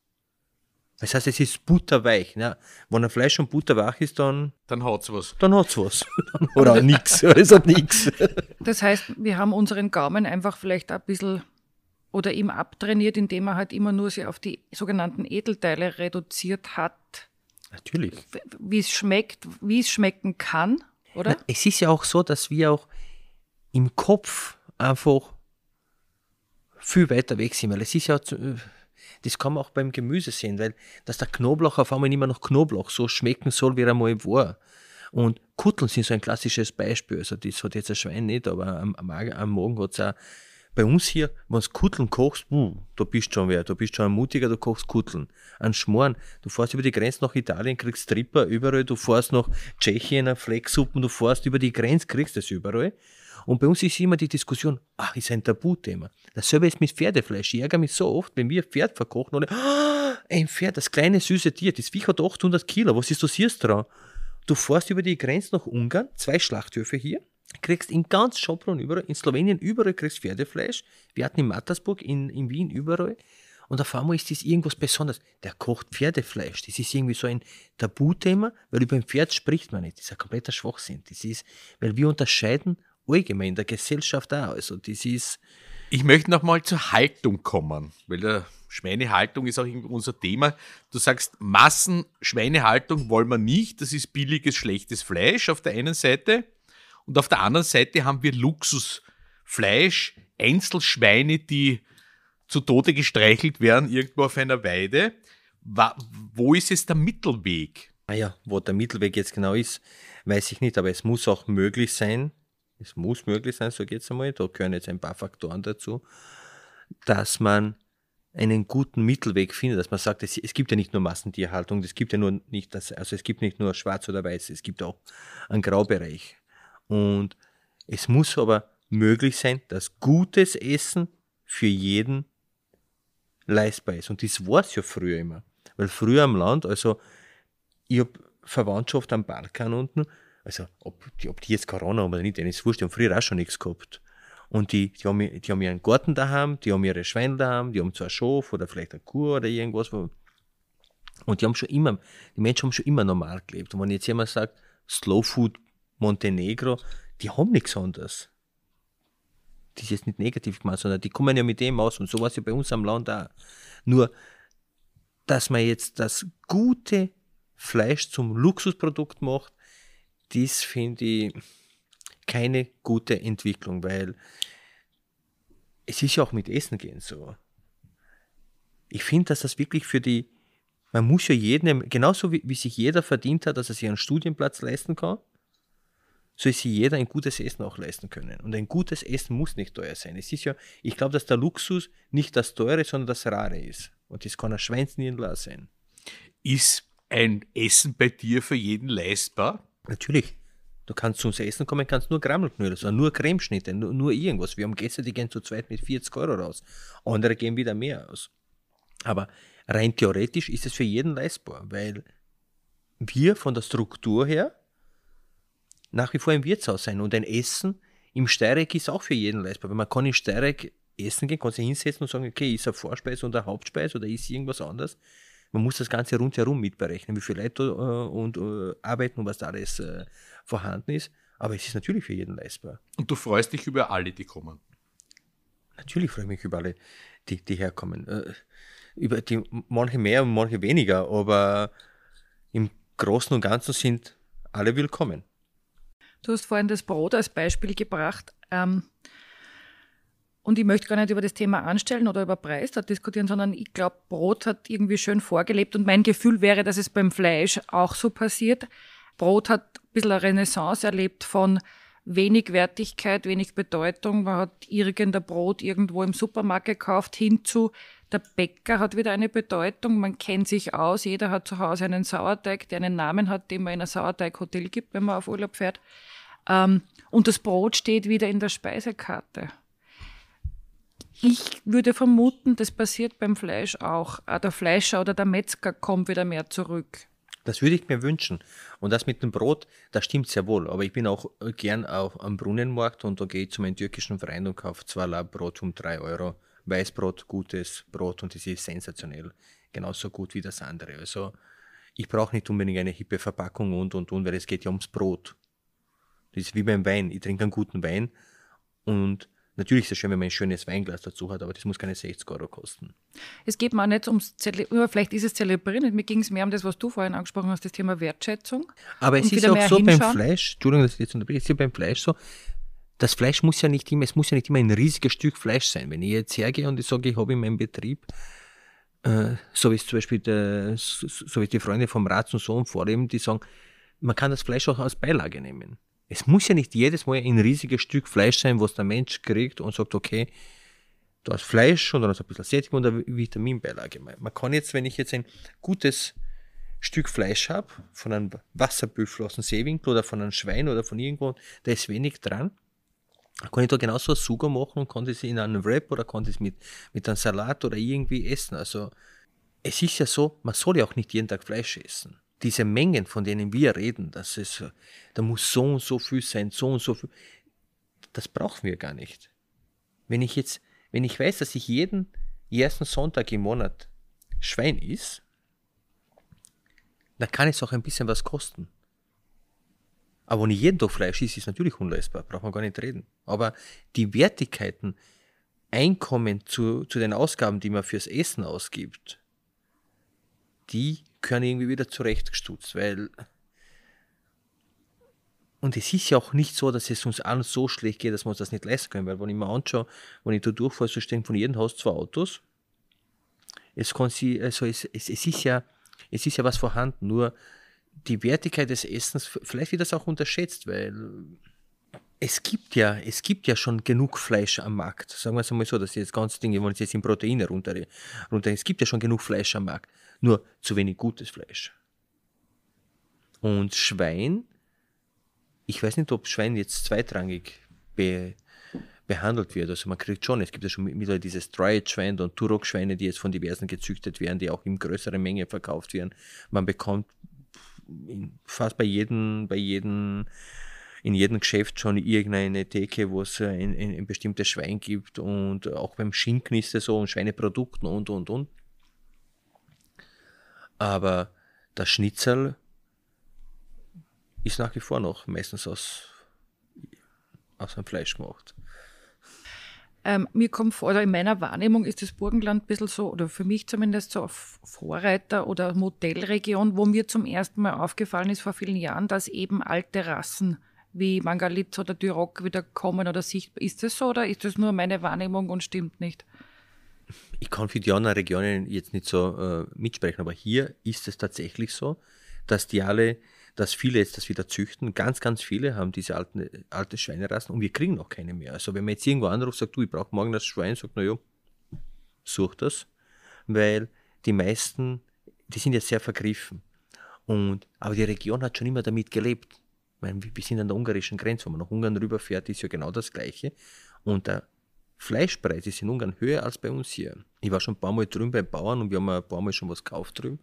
Das heißt, es ist butterweich. Ne? Wenn ein Fleisch und Butter weich ist, dann. Dann es was. Dann hat's was. oder nix. Oder es hat nix. Das heißt, wir haben unseren Gaumen einfach vielleicht ein bisschen oder ihm abtrainiert, indem er halt immer nur sie auf die sogenannten Edelteile reduziert hat. Natürlich. Wie es schmeckt, wie es schmecken kann oder? Na, es ist ja auch so, dass wir auch im Kopf einfach viel weiter weg sind, weil es ist ja, das kann man auch beim Gemüse sehen, weil dass der Knoblauch auf einmal nicht mehr nach Knoblauch so schmecken soll, wie er mal war. Und Kutteln sind so ein klassisches Beispiel. Also, das hat jetzt ein Schwein nicht, aber am, am Morgen hat es auch bei uns hier, wenn du Kutteln kochst, uh, da bist du schon wer, da bist du schon ein Mutiger, du kochst Kutteln. Ein Schmoren, du fährst über die Grenze nach Italien, kriegst Tripper überall, du fährst nach Tschechien, Flecksuppen, du fährst über die Grenze, kriegst das überall. Und bei uns ist immer die Diskussion, ach, ist ein Tabuthema. Dasselbe ist mit Pferdefleisch. Ich ärgere mich so oft, wenn wir Pferd verkochen, alle, ah, ein Pferd, das kleine süße Tier, das Viech hat 800 Kilo, was ist das hier dran? Du fährst über die Grenze nach Ungarn, zwei Schlachthöfe hier, kriegst in ganz Schopron überall, in Slowenien überall kriegst Pferdefleisch. Wir hatten in Mattersburg, in, in Wien überall. Und auf einmal ist das irgendwas Besonderes. Der kocht Pferdefleisch. Das ist irgendwie so ein Tabuthema, weil über ein Pferd spricht man nicht. Das ist ein kompletter Schwachsinn. Das ist, weil wir unterscheiden allgemein in der Gesellschaft auch. Also das ist. Ich möchte nochmal zur Haltung kommen, weil der Schweinehaltung ist auch unser Thema. Du sagst, Massenschweinehaltung wollen wir nicht. Das ist billiges, schlechtes Fleisch auf der einen Seite. Und auf der anderen Seite haben wir Luxusfleisch, Einzelschweine, die zu Tode gestreichelt werden, irgendwo auf einer Weide. Wo ist jetzt der Mittelweg? Naja, ah wo der Mittelweg jetzt genau ist, weiß ich nicht, aber es muss auch möglich sein, es muss möglich sein, so geht es einmal, da gehören jetzt ein paar Faktoren dazu, dass man einen guten Mittelweg findet, dass man sagt, es, es, gibt ja nicht nur Massentierhaltung, es gibt ja nur nicht das, also es gibt nicht nur Schwarz oder Weiß, es gibt auch einen Graubereich. Und es muss aber möglich sein, dass gutes Essen für jeden leistbar ist. Und das war es ja früher immer. Weil früher am Land, also ich habe Verwandtschaft am Balkan unten, also ob, ob die jetzt Corona haben oder nicht, denen ist wurscht, die haben früher auch schon nichts gehabt. Und die, die, haben, die haben ihren Garten daheim, die haben ihre Schweine daheim, die haben zwar Schaf oder vielleicht eine Kuh oder irgendwas. Und die haben schon immer, die Menschen haben schon immer normal gelebt. Und wenn jetzt jemand sagt, Slow Food Montenegro, die haben nichts anderes. Das ist jetzt nicht negativ gemeint, sondern die kommen ja mit dem aus und so war es ja bei uns am Land auch. Nur, dass man jetzt das gute Fleisch zum Luxusprodukt macht, das finde ich keine gute Entwicklung, weil es ist ja auch mit Essen gehen so. Ich finde, dass das wirklich für die, man muss ja jedem, genauso wie, wie sich jeder verdient hat, dass er sich einen Studienplatz leisten kann, soll sich jeder ein gutes Essen auch leisten können. Und ein gutes Essen muss nicht teuer sein. Es ist ja, ich glaube, dass der Luxus nicht das teure, sondern das rare ist. Und das kann ein Schweins sein. Ist ein Essen bei dir für jeden leistbar? Natürlich. Du kannst zu uns essen kommen, kannst nur Grammelknödel, sondern also nur Cremeschnitte, nur, nur irgendwas. Wir haben Gäste, die gehen zu zweit mit 40 Euro raus. Andere gehen wieder mehr aus. Aber rein theoretisch ist es für jeden leistbar, weil wir von der Struktur her nach wie vor im Wirtshaus sein. Und ein Essen im Steireck ist auch für jeden leistbar. Wenn man kann im Steireck essen gehen, kann sich hinsetzen und sagen, okay, ist eine Vorspeise und eine Hauptspeise oder ist irgendwas anderes. Man muss das Ganze rundherum mitberechnen, wie viele Leute äh, und äh, arbeiten und was da alles äh, vorhanden ist. Aber es ist natürlich für jeden leistbar. Und du freust dich über alle, die kommen? Natürlich freue ich mich über alle, die, die herkommen. Äh, über die, manche mehr und manche weniger, aber im Großen und Ganzen sind alle willkommen. Du hast vorhin das Brot als Beispiel gebracht. Ähm, und ich möchte gar nicht über das Thema anstellen oder über Preis da diskutieren, sondern ich glaube, Brot hat irgendwie schön vorgelebt. Und mein Gefühl wäre, dass es beim Fleisch auch so passiert. Brot hat ein bisschen eine Renaissance erlebt von wenig Wertigkeit, wenig Bedeutung. Man hat irgendein Brot irgendwo im Supermarkt gekauft, hinzu der Bäcker hat wieder eine Bedeutung. Man kennt sich aus. Jeder hat zu Hause einen Sauerteig, der einen Namen hat, den man in ein Sauerteighotel gibt, wenn man auf Urlaub fährt. Ähm, und das Brot steht wieder in der Speisekarte. Ich würde vermuten, das passiert beim Fleisch auch. Ah, der Fleischer oder der Metzger kommt wieder mehr zurück. Das würde ich mir wünschen. Und das mit dem Brot, das stimmt sehr wohl. Aber ich bin auch äh, gern auch am Brunnenmarkt und da gehe ich zu meinem türkischen Verein und kaufe zwei Lab Brot um drei Euro. Weißbrot, gutes Brot und das ist sensationell. Genauso gut wie das andere. Also ich brauche nicht unbedingt eine hippe Verpackung und und und, weil es geht ja ums Brot. Das ist wie beim Wein. Ich trinke einen guten Wein und Natürlich ist es schön, wenn man ein schönes Weinglas dazu hat, aber das muss keine 60 Euro kosten. Es geht mir auch nicht ums Zelebrieren, vielleicht ist es Zelebrieren, mir ging es mehr um das, was du vorhin angesprochen hast, das Thema Wertschätzung. Aber es ist auch so beim Fleisch, Entschuldigung, dass ich jetzt unterbreche, es ist ja beim Fleisch so, das Fleisch muss ja nicht immer, es muss ja nicht immer ein riesiges Stück Fleisch sein. Wenn ich jetzt hergehe und ich sage, ich habe in meinem Betrieb, äh, so wie es zum Beispiel der, so wie die Freunde vom Rats und Sohn vorleben, die sagen, man kann das Fleisch auch als Beilage nehmen. Es muss ja nicht jedes Mal ein riesiges Stück Fleisch sein, was der Mensch kriegt und sagt, okay, du hast Fleisch und dann hast du ein bisschen Sättigung und eine Vitaminbeilage. Man kann jetzt, wenn ich jetzt ein gutes Stück Fleisch habe, von einem Wasserbüffel aus dem Seewinkel oder von einem Schwein oder von irgendwo, da ist wenig dran, dann kann ich da genauso ein Sugar machen und kann das in einem Wrap oder kann das mit, mit einem Salat oder irgendwie essen. Also es ist ja so, man soll ja auch nicht jeden Tag Fleisch essen diese Mengen, von denen wir reden, das ist, äh, da muss so und so viel sein, so und so viel, das brauchen wir gar nicht. Wenn ich jetzt, wenn ich weiß, dass ich jeden ersten Sonntag im Monat Schwein ist, dann kann es auch ein bisschen was kosten. Aber wenn ich jeden Tag Fleisch isst, ist natürlich unleistbar, braucht man gar nicht reden. Aber die Wertigkeiten, Einkommen zu, zu den Ausgaben, die man fürs Essen ausgibt, die gehören irgendwie wieder zurechtgestutzt, weil. Und es ist ja auch nicht so, dass es uns an so schlecht geht, dass wir uns das nicht leisten können, weil wenn ich mir anschaue, wenn ich da durchfahre, so stehen von jedem Haus zwei Autos. Es, kann sie, also es, es, es, ist ja, es ist ja was vorhanden, nur die Wertigkeit des Essens, vielleicht wird das auch unterschätzt, weil es gibt ja, es gibt ja schon genug Fleisch am Markt. Sagen wir es einmal so, dass das ganze Ding, wenn ich jetzt in Proteine runter, runter, es gibt ja schon genug Fleisch am Markt nur zu wenig gutes Fleisch. Und Schwein, ich weiß nicht, ob Schwein jetzt zweitrangig be behandelt wird. Also man kriegt schon, es gibt ja schon mittlerweile dieses stride schwein und Turok-Schweine, die jetzt von diversen gezüchtet werden, die auch in größerer Menge verkauft werden. Man bekommt fast bei jedem, bei jedem, in jedem Geschäft schon irgendeine Theke, wo es ein, ein, ein bestimmtes Schwein gibt und auch beim Schinken ist es so und Schweineprodukten und, und, und. Aber das Schnitzel ist nach wie vor noch meistens aus, aus dem Fleisch gemacht. Ähm, mir kommt vor, oder in meiner Wahrnehmung ist das Burgenland ein bisschen so, oder für mich zumindest so Vorreiter oder Modellregion, wo mir zum ersten Mal aufgefallen ist vor vielen Jahren, dass eben alte Rassen wie Mangalitz oder Duroc wieder kommen oder sichtbar. Ist das so oder ist das nur meine Wahrnehmung und stimmt nicht? Ich kann für die anderen Regionen jetzt nicht so äh, mitsprechen, aber hier ist es tatsächlich so, dass die alle, dass viele jetzt das wieder züchten. Ganz, ganz viele haben diese alten, alte Schweinerassen und wir kriegen noch keine mehr. Also wenn man jetzt irgendwo anruft, sagt, du, ich brauche morgen das Schwein, sagt, naja, such das, weil die meisten, die sind jetzt sehr vergriffen. Und, aber die Region hat schon immer damit gelebt. Ich meine, wir sind an der ungarischen Grenze, wenn man nach Ungarn rüberfährt, ist ja genau das Gleiche. Und da Fleischpreise sind in Ungarn höher als bei uns hier. Ich war schon ein paar Mal drüben bei Bauern und wir haben ein paar Mal schon was gekauft drüben.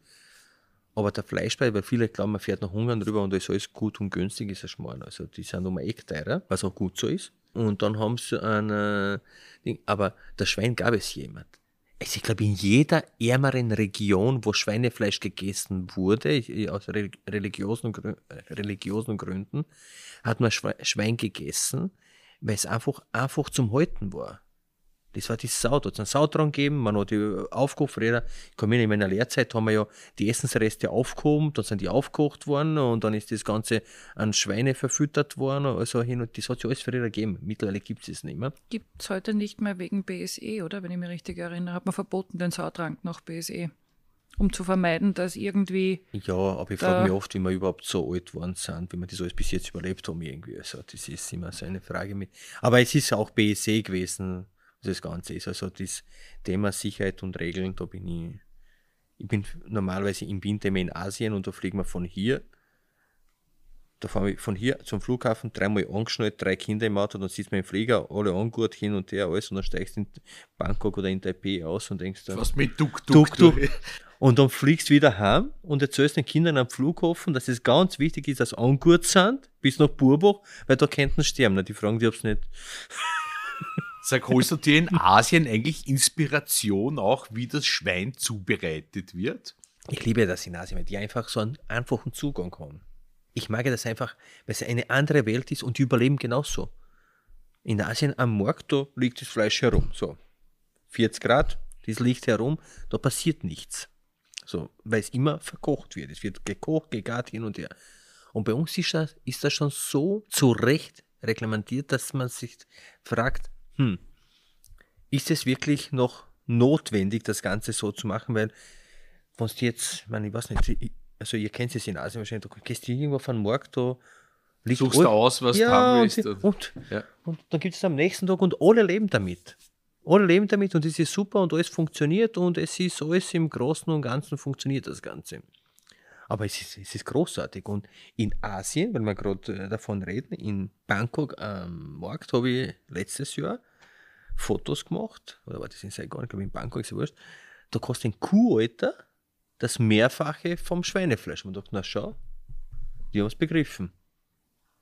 Aber der Fleischpreis, weil viele glauben, man fährt nach Ungarn rüber und da ist alles gut und günstig, ist ein Schmarrn. Also die sind um ein Eck teurer, was auch gut so ist. Und dann haben sie ein äh, Ding. Aber das Schwein gab es jemand. Also ich glaube, in jeder ärmeren Region, wo Schweinefleisch gegessen wurde, aus religiösen, religiösen Gründen, hat man Schwein gegessen weil es einfach, einfach zum Halten war. Das war die Sau, da hat es einen Sau dran gegeben, man hat die aufgekocht, ich kann mich in meiner Lehrzeit haben wir ja die Essensreste aufgehoben, dann sind die aufgekocht worden und dann ist das Ganze an Schweine verfüttert worden, also hin und das hat es ja alles früher gegeben, mittlerweile gibt es es nicht mehr. Gibt es heute nicht mehr wegen BSE, oder? Wenn ich mich richtig erinnere, hat man verboten den Sautrank nach BSE um zu vermeiden, dass irgendwie. Ja, aber ich frage mich oft, wie wir überhaupt so alt geworden sind, wie wir das alles bis jetzt überlebt haben, irgendwie. Also, das ist immer so eine Frage mit. Aber es ist auch BSE gewesen, was das Ganze ist. Also, das Thema Sicherheit und Regeln, da bin ich. Ich bin normalerweise im Winter immer in Asien und da fliegen wir von hier. Da fahren wir von hier zum Flughafen, dreimal angeschnallt, drei Kinder im Auto, dann sitzt man im Flieger, alle angurt hin und her, alles, und dann steigst du in Bangkok oder in Taipei aus und denkst dann. Fast mit Tuk-Tuk. Und dann fliegst du wieder heim und erzählst den Kindern am Flughafen, dass es ganz wichtig ist, dass sie angut sind, bis nach Burbach, weil da könnten sterben. Die fragen die, es nicht. Sag, holst du dir in Asien eigentlich Inspiration auch, wie das Schwein zubereitet wird? Ich liebe das in Asien, weil die einfach so einen einfachen Zugang haben. Ich mag das einfach, weil es eine andere Welt ist und die überleben genauso. In Asien am Markt, da liegt das Fleisch herum. So, 40 Grad, das liegt herum, da passiert nichts. So, weil es immer verkocht wird. Es wird gekocht, gegart, hin und her. Und bei uns ist das, ist das schon so zu Recht reglementiert, dass man sich fragt, hm, ist es wirklich noch notwendig, das Ganze so zu machen? Weil, wenn es jetzt, ich, meine, ich weiß nicht, also ihr kennt es in Asien wahrscheinlich, du gehst irgendwo von einen Markt, da liegt Suchst du aus, was ja, haben willst. Und, also. und, ja. und dann gibt es am nächsten Tag und alle leben damit alle leben damit und es ist super und alles funktioniert und es ist alles im Großen und Ganzen funktioniert das Ganze. Aber es ist, es ist großartig. Und in Asien, wenn wir gerade äh, davon reden, in Bangkok am Markt habe ich letztes Jahr Fotos gemacht, oder war das in Saigon, ich glaube in Bangkok, ist ja wurscht, da kostet ein Kuhalter das Mehrfache vom Schweinefleisch. Man sagt, na schau, die haben es begriffen,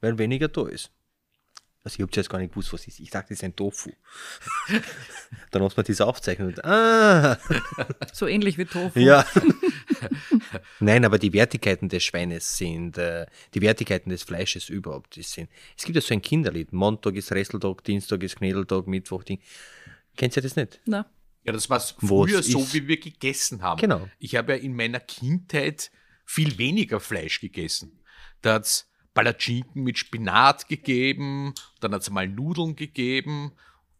weil weniger da ist. Also ich habe zuerst gar nicht gewusst, was ist. Ich dachte, das ist ein Tofu. Dann hat man diese Aufzeichnung. Und, ah. So ähnlich wie Tofu. Ja. Nein, aber die Wertigkeiten des Schweines sind, äh, die Wertigkeiten des Fleisches überhaupt sind. Es gibt ja so ein Kinderlied. Montag ist Resseltag, Dienstag ist Knädeltag, Mittwoch Ding. Kennst du das nicht? Nein. Ja, das war früher so, wie wir gegessen haben. Genau. Ich habe ja in meiner Kindheit viel weniger Fleisch gegessen. Da hat Palatschinken mit Spinat gegeben, dann hat es mal Nudeln gegeben,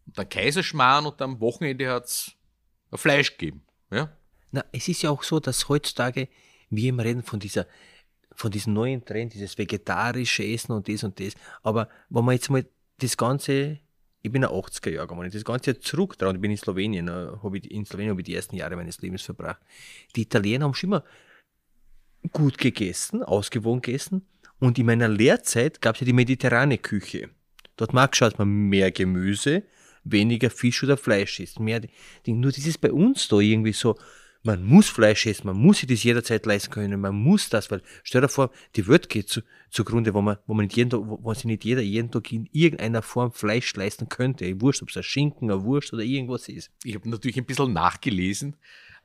dann Kaiserschmarrn und am Wochenende hat es Fleisch gegeben. Ja? Na, es ist ja auch so, dass heutzutage wir immer reden von dieser von diesem neuen Trend, dieses vegetarische Essen und das und das. Aber wenn man jetzt mal das Ganze, ich bin ein 80er Jahre geworden, das Ganze zurück ich bin in Slowenien, äh, hab ich, in Slowenien habe ich die ersten Jahre meines Lebens verbracht. Die Italiener haben schon immer gut gegessen, ausgewogen gegessen, und in meiner Lehrzeit gab es ja die mediterrane Küche. Dort mag dass man mehr Gemüse, weniger Fisch oder Fleisch isst. Mehr Ding. Nur das ist bei uns da irgendwie so, man muss Fleisch essen, man muss sich das jederzeit leisten können, man muss das, weil stell dir vor, die Welt geht zu, zugrunde, wo man, wo man nicht jeden Tag, wo sich nicht jeder jeden Tag in irgendeiner Form Fleisch leisten könnte. Wurscht, ob es ein Schinken, ein Wurst oder irgendwas ist. Ich habe natürlich ein bisschen nachgelesen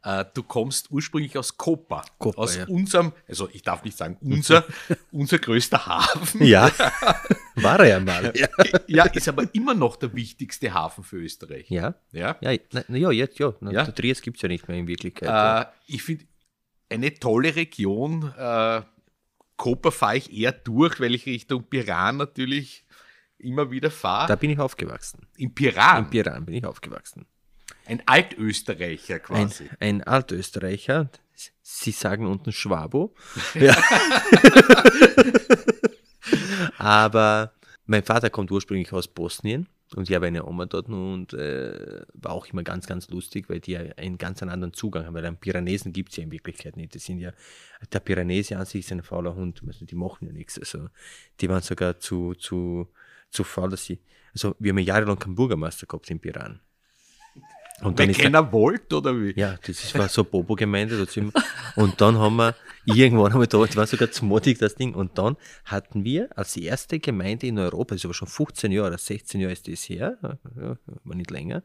äh, du kommst ursprünglich aus Kopa, Kopa aus ja. unserem, also ich darf nicht sagen unser, unser größter Hafen. Ja, war er ja mal. Ja. ist aber immer noch der wichtigste Hafen für Österreich. Ja, ja, ja, na, na ja jetzt ja, na, ja. Trias gibt es ja nicht mehr in Wirklichkeit. Äh, ich finde, eine tolle Region, äh, Kopa fahre ich eher durch, weil ich Richtung Piran natürlich immer wieder fahre. Da bin ich aufgewachsen. In Piran? In Piran bin ich aufgewachsen. Ein Altösterreicher quasi. Ein, ein Altösterreicher. Sie sagen unten Schwabo. Ja. Aber mein Vater kommt ursprünglich aus Bosnien und ich habe eine Oma dort und äh, war auch immer ganz, ganz lustig, weil die ja einen ganz anderen Zugang haben, weil einen Piranesen gibt es ja in Wirklichkeit nicht. Die sind ja, der Piranese an sich ist ein fauler Hund, also die machen ja nichts. Also die waren sogar zu, zu, zu faul, dass sie, also wir haben jahrelang keinen Bürgermeister gehabt in Piran. Und dann Weil keiner wollte, oder wie? Ja, das ist, war so Bobo-Gemeinde. und dann haben wir irgendwann haben wir da, das war sogar zu modig, das Ding. Und dann hatten wir als erste Gemeinde in Europa, das ist aber schon 15 Jahre oder 16 Jahre ist das her, war nicht länger,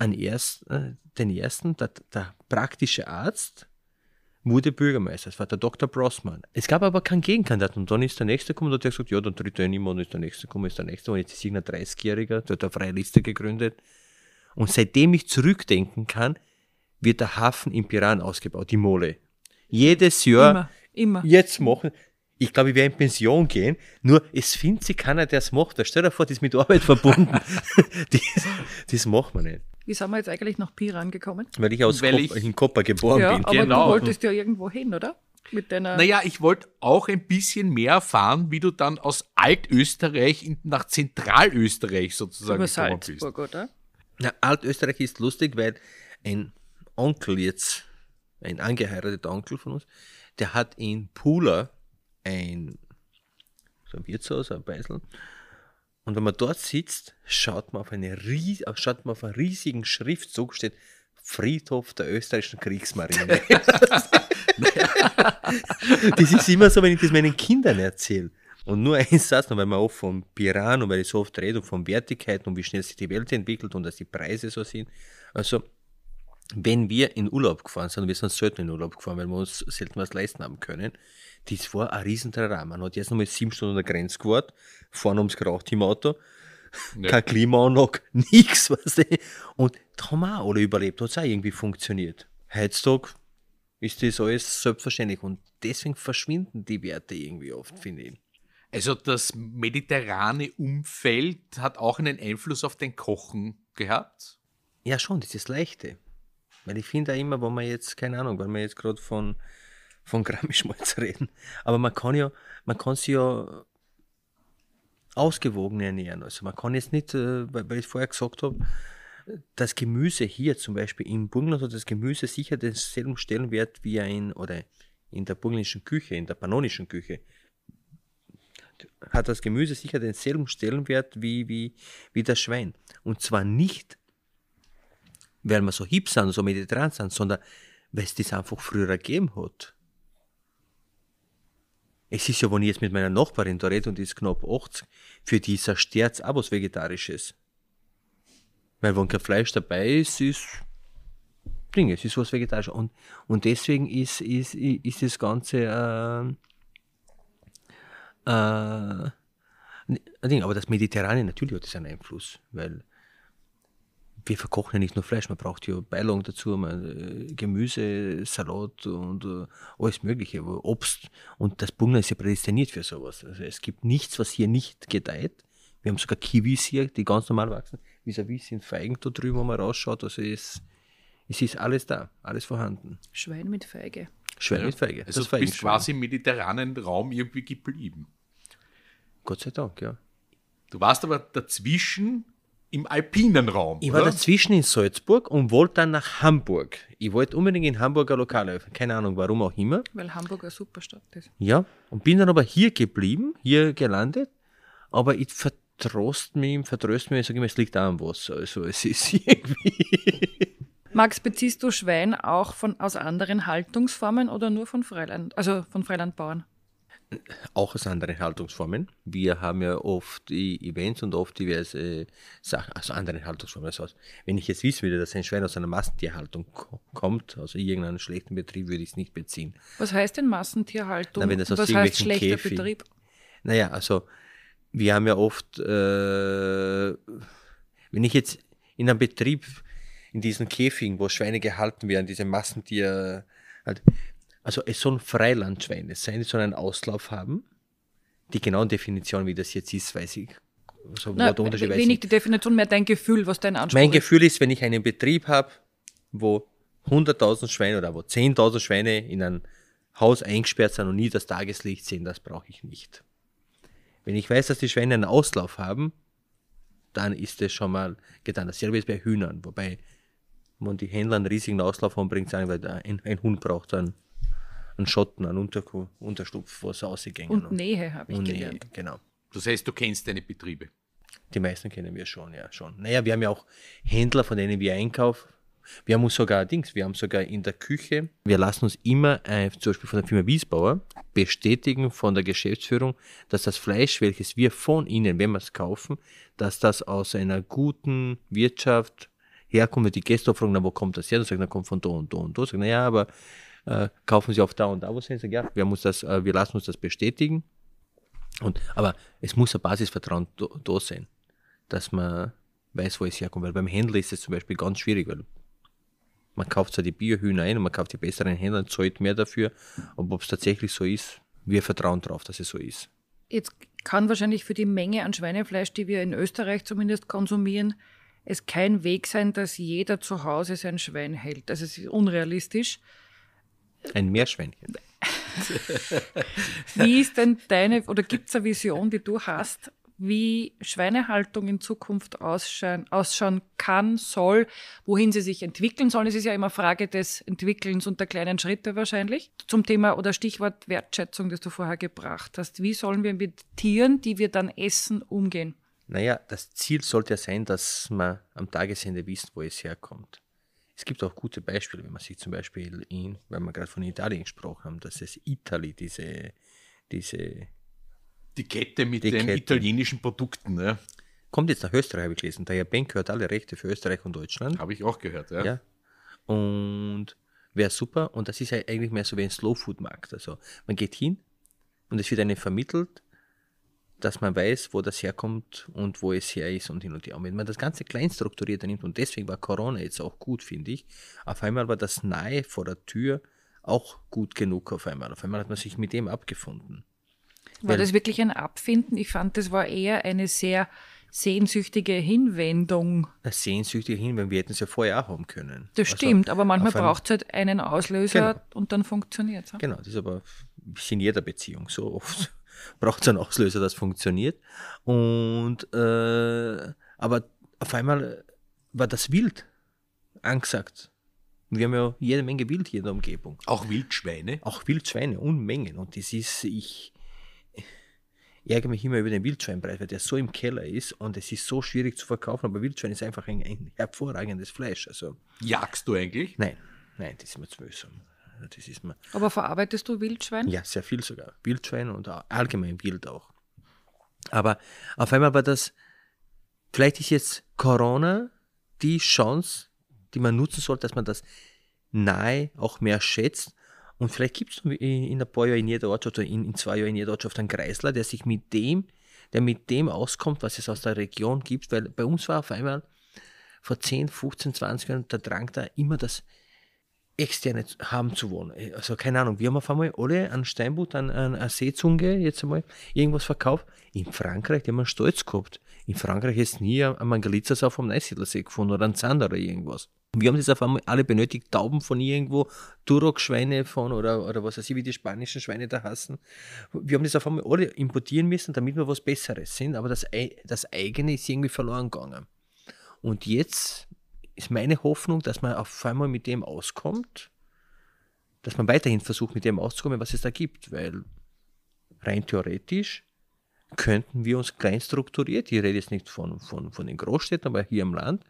erst, äh, den ersten, der, der praktische Arzt, wurde Bürgermeister. Das war der Dr. Brossmann. Es gab aber keinen Gegenkandidaten. Und dann ist der Nächste gekommen und hat gesagt, ja, dann tritt er niemand, ist der Nächste gekommen, ist der Nächste. Und jetzt ist irgendein 30-Jähriger, der hat eine freie Liste gegründet. Und seitdem ich zurückdenken kann, wird der Hafen in Piran ausgebaut, die Mole. Jedes Jahr. Immer, immer. Jetzt machen. Ich glaube, ich werde in Pension gehen, nur es findet sich keiner, der es macht. Stell dir vor, das ist mit Arbeit verbunden. das, das macht man nicht. Wie sind wir jetzt eigentlich nach Piran gekommen? Weil ich aus Weil Kop ich in Koppa geboren ja, bin. Aber genau. du wolltest ja irgendwo hin, oder? Mit deiner naja, ich wollte auch ein bisschen mehr erfahren, wie du dann aus Altösterreich in, nach Zentralösterreich sozusagen Über gekommen Salzburg, bist. Oder? Ja, Altösterreich ist lustig, weil ein Onkel jetzt, ein angeheirateter Onkel von uns, der hat in Pula ein, so ein Wirtshaus, ein Beisel. Und wenn man dort sitzt, schaut man auf, eine ries äh, schaut man auf einen riesigen Schriftzug, steht Friedhof der österreichischen Kriegsmarine. das ist immer so, wenn ich das meinen Kindern erzähle. Und nur eins Satz noch, weil wir oft vom Piran und weil ich so oft rede und von Wertigkeiten und wie schnell sich die Welt entwickelt und dass die Preise so sind. Also, wenn wir in Urlaub gefahren sind, wir sind selten in Urlaub gefahren, weil wir uns selten was leisten haben können, das war ein riesen Man hat jetzt nochmal sieben Stunden an der Grenze gewartet, vorne ums Geraucht im Auto, ja. kein Klimaanlage, nichts, weißt du. Und da haben wir auch alle überlebt, hat es auch irgendwie funktioniert. Heutzutage ist das alles selbstverständlich und deswegen verschwinden die Werte irgendwie oft, finde ich. Also das mediterrane Umfeld hat auch einen Einfluss auf den Kochen gehabt? Ja, schon, das ist das leichte. Weil ich finde auch immer, wenn man jetzt, keine Ahnung, wenn wir jetzt gerade von, von Grammischmalz reden, aber man kann ja, man kann sich ja ausgewogen ernähren. Also man kann jetzt nicht, äh, weil ich vorher gesagt habe, das Gemüse hier zum Beispiel im Burgenland hat das Gemüse sicher denselben Stellenwert wie in, oder in der burgenländischen Küche, in der pannonischen Küche hat das Gemüse sicher denselben Stellenwert wie, wie, wie das Schwein. Und zwar nicht, weil wir so hip sind, so mediterran sind, sondern weil es das einfach früher gegeben hat. Es ist ja, wenn ich jetzt mit meiner Nachbarin da rede und die ist knapp 80, für die ist ein Sterz auch was Vegetarisches. Weil wenn kein Fleisch dabei ist, ist Ding, es ist was Vegetarisches. Und, und deswegen ist, ist, ist das Ganze äh, äh, aber das Mediterrane natürlich hat das einen Einfluss, weil wir verkochen ja nicht nur Fleisch, man braucht ja Beilagen dazu, man, äh, Gemüse, Salat und äh, alles Mögliche, Obst. Und das Burgenland ist ja prädestiniert für sowas. Also es gibt nichts, was hier nicht gedeiht. Wir haben sogar Kiwis hier, die ganz normal wachsen. Vis-à-vis -vis sind Feigen da drüben, wo man rausschaut. Also es, es ist alles da, alles vorhanden. Schwein mit Feige. Schwein ja. nicht feige. Also das du quasi im mediterranen Raum irgendwie geblieben. Gott sei Dank, ja. Du warst aber dazwischen im alpinen Raum. Ich oder? war dazwischen in Salzburg und wollte dann nach Hamburg. Ich wollte unbedingt in Hamburger Lokal öffnen. Keine Ahnung, warum auch immer. Weil Hamburg eine super Stadt ist. Ja, und bin dann aber hier geblieben, hier gelandet. Aber ich vertrost mich, vertröst mich, ich sage immer, es liegt auch am Wasser. Also es ist irgendwie. Max, beziehst du Schwein auch von, aus anderen Haltungsformen oder nur von Freiland, also von Freilandbauern? Auch aus anderen Haltungsformen. Wir haben ja oft Events und oft diverse äh, Sachen, also anderen Haltungsformen. Also wenn ich jetzt wissen würde, dass ein Schwein aus einer Massentierhaltung kommt, aus also irgendeinem schlechten Betrieb, würde ich es nicht beziehen. Was heißt denn Massentierhaltung? Na, wenn das aus Was heißt schlechter Käfig, Betrieb? Naja, also wir haben ja oft, äh, wenn ich jetzt in einem Betrieb in diesen Käfigen, wo Schweine gehalten werden, diese Massentier. Halt. Also es sollen Freilandschweine sein, die sollen einen Auslauf haben. Die genauen Definitionen, wie das jetzt ist, weiß ich. So Na, der Unterschied weiß wenig die Definition, mehr dein Gefühl, was dein Anspruch ist. Mein Gefühl ist, wenn ich einen Betrieb habe, wo 100.000 Schweine oder wo 10.000 Schweine in ein Haus eingesperrt sind und nie das Tageslicht sehen, das brauche ich nicht. Wenn ich weiß, dass die Schweine einen Auslauf haben, dann ist das schon mal getan. Dasselbe ist bei Hühnern, wobei wenn die Händler einen riesigen Auslauf haben, bringt es ein, weil ein, ein Hund braucht einen, einen Schotten, einen Unter Unterstupf, wo es rausgegangen Und Nähe habe ich Und gelernt. Nähe, genau. Das heißt, du kennst deine Betriebe? Die meisten kennen wir schon, ja, schon. Naja, wir haben ja auch Händler, von denen wir einkaufen. Wir haben uns sogar, Dings, wir haben sogar in der Küche, wir lassen uns immer, äh, zum Beispiel von der Firma Wiesbauer, bestätigen von der Geschäftsführung, dass das Fleisch, welches wir von ihnen, wenn wir es kaufen, dass das aus einer guten Wirtschaft herkommt, wenn die Gäste fragen, na, wo kommt das her? Dann sagt na, kommt von da und da und da. Sagt, na ja, aber äh, kaufen sie auf da und da was hin? Sagt, ja, wir, muss das, äh, wir lassen uns das bestätigen. Und, aber es muss ein Basisvertrauen da, da sein, dass man weiß, wo es herkommt. Weil beim Händler ist es zum Beispiel ganz schwierig, weil man kauft zwar die Biohühner ein und man kauft die besseren Händler und zahlt mehr dafür. Aber ob es tatsächlich so ist, wir vertrauen darauf, dass es so ist. Jetzt kann wahrscheinlich für die Menge an Schweinefleisch, die wir in Österreich zumindest konsumieren, es kein Weg sein, dass jeder zu Hause sein Schwein hält. Das also ist unrealistisch. Ein Meerschweinchen. wie ist denn deine, oder gibt es eine Vision, die du hast, wie Schweinehaltung in Zukunft ausschauen, ausschauen kann, soll, wohin sie sich entwickeln sollen? Es ist ja immer Frage des Entwickelns und der kleinen Schritte wahrscheinlich. Zum Thema oder Stichwort Wertschätzung, das du vorher gebracht hast. Wie sollen wir mit Tieren, die wir dann essen, umgehen? Naja, das Ziel sollte ja sein, dass man am Tagesende wissen, wo es herkommt. Es gibt auch gute Beispiele, wenn man sich zum Beispiel in, weil wir gerade von Italien gesprochen haben, dass es Italy diese, diese die Kette mit die den Kette. italienischen Produkten, ne? Kommt jetzt nach Österreich, habe ich gelesen. Der Herr Benk hört alle Rechte für Österreich und Deutschland. Habe ich auch gehört, ja. ja. Und wäre super. Und das ist ja eigentlich mehr so wie ein Slow Food Markt. Also man geht hin und es wird einem vermittelt, dass man weiß, wo das herkommt und wo es her ist und hin und her. Und wenn man das Ganze klein nimmt, und deswegen war Corona jetzt auch gut, finde ich, auf einmal war das nahe vor der Tür auch gut genug auf einmal. Auf einmal hat man sich mit dem abgefunden. War das wirklich ein Abfinden? Ich fand, das war eher eine sehr sehnsüchtige Hinwendung. Eine sehnsüchtige Hinwendung, wir hätten es ja vorher auch haben können. Das also stimmt, aber manchmal braucht es halt einen Auslöser genau. und dann funktioniert es. Genau, das ist aber in jeder Beziehung so oft braucht es einen Auslöser, das funktioniert. Und äh, aber auf einmal war das Wild angesagt. wir haben ja jede Menge Wild hier in der Umgebung. Auch Wildschweine? Auch Wildschweine, Unmengen. Und das ist, ich ärgere mich immer über den Wildschweinpreis, weil der so im Keller ist und es ist so schwierig zu verkaufen, aber Wildschwein ist einfach ein, ein hervorragendes Fleisch. Also, Jagst du eigentlich? Nein, nein, das ist mir zu mühsam. Das ist mir. Aber verarbeitest du Wildschwein? Ja, sehr viel sogar. Wildschwein und allgemein Wild auch. Aber auf einmal war das, vielleicht ist jetzt Corona die Chance, die man nutzen sollte, dass man das nahe auch mehr schätzt. Und vielleicht gibt es in ein paar Jahren in jeder Ortschaft oder in, in, zwei Jahren in jeder Ortschaft einen Kreisler, der sich mit dem, der mit dem auskommt, was es aus der Region gibt. Weil bei uns war auf einmal vor 10, 15, 20 Jahren der Drang da immer das externe haben zu wollen. Äh, also keine Ahnung, wir haben auf einmal alle an Steinbutt, an, an, an Seezunge jetzt einmal irgendwas verkauft. In Frankreich, die haben wir stolz gehabt. In Frankreich ist nie ein Mangalitzas auf dem Neusiedlersee gefunden oder ein Zander oder irgendwas. Wir haben das auf einmal alle benötigt, Tauben von irgendwo, Turok-Schweine von oder, oder was weiß ich, wie die spanischen Schweine da hassen. Wir haben das auf einmal alle importieren müssen, damit wir was Besseres sind, aber das, das eigene ist irgendwie verloren gegangen. Und jetzt ist meine Hoffnung, dass man auf einmal mit dem auskommt, dass man weiterhin versucht, mit dem auszukommen, was es da gibt, weil rein theoretisch könnten wir uns klein strukturiert, ich rede jetzt nicht von, von, von den Großstädten, aber hier im Land,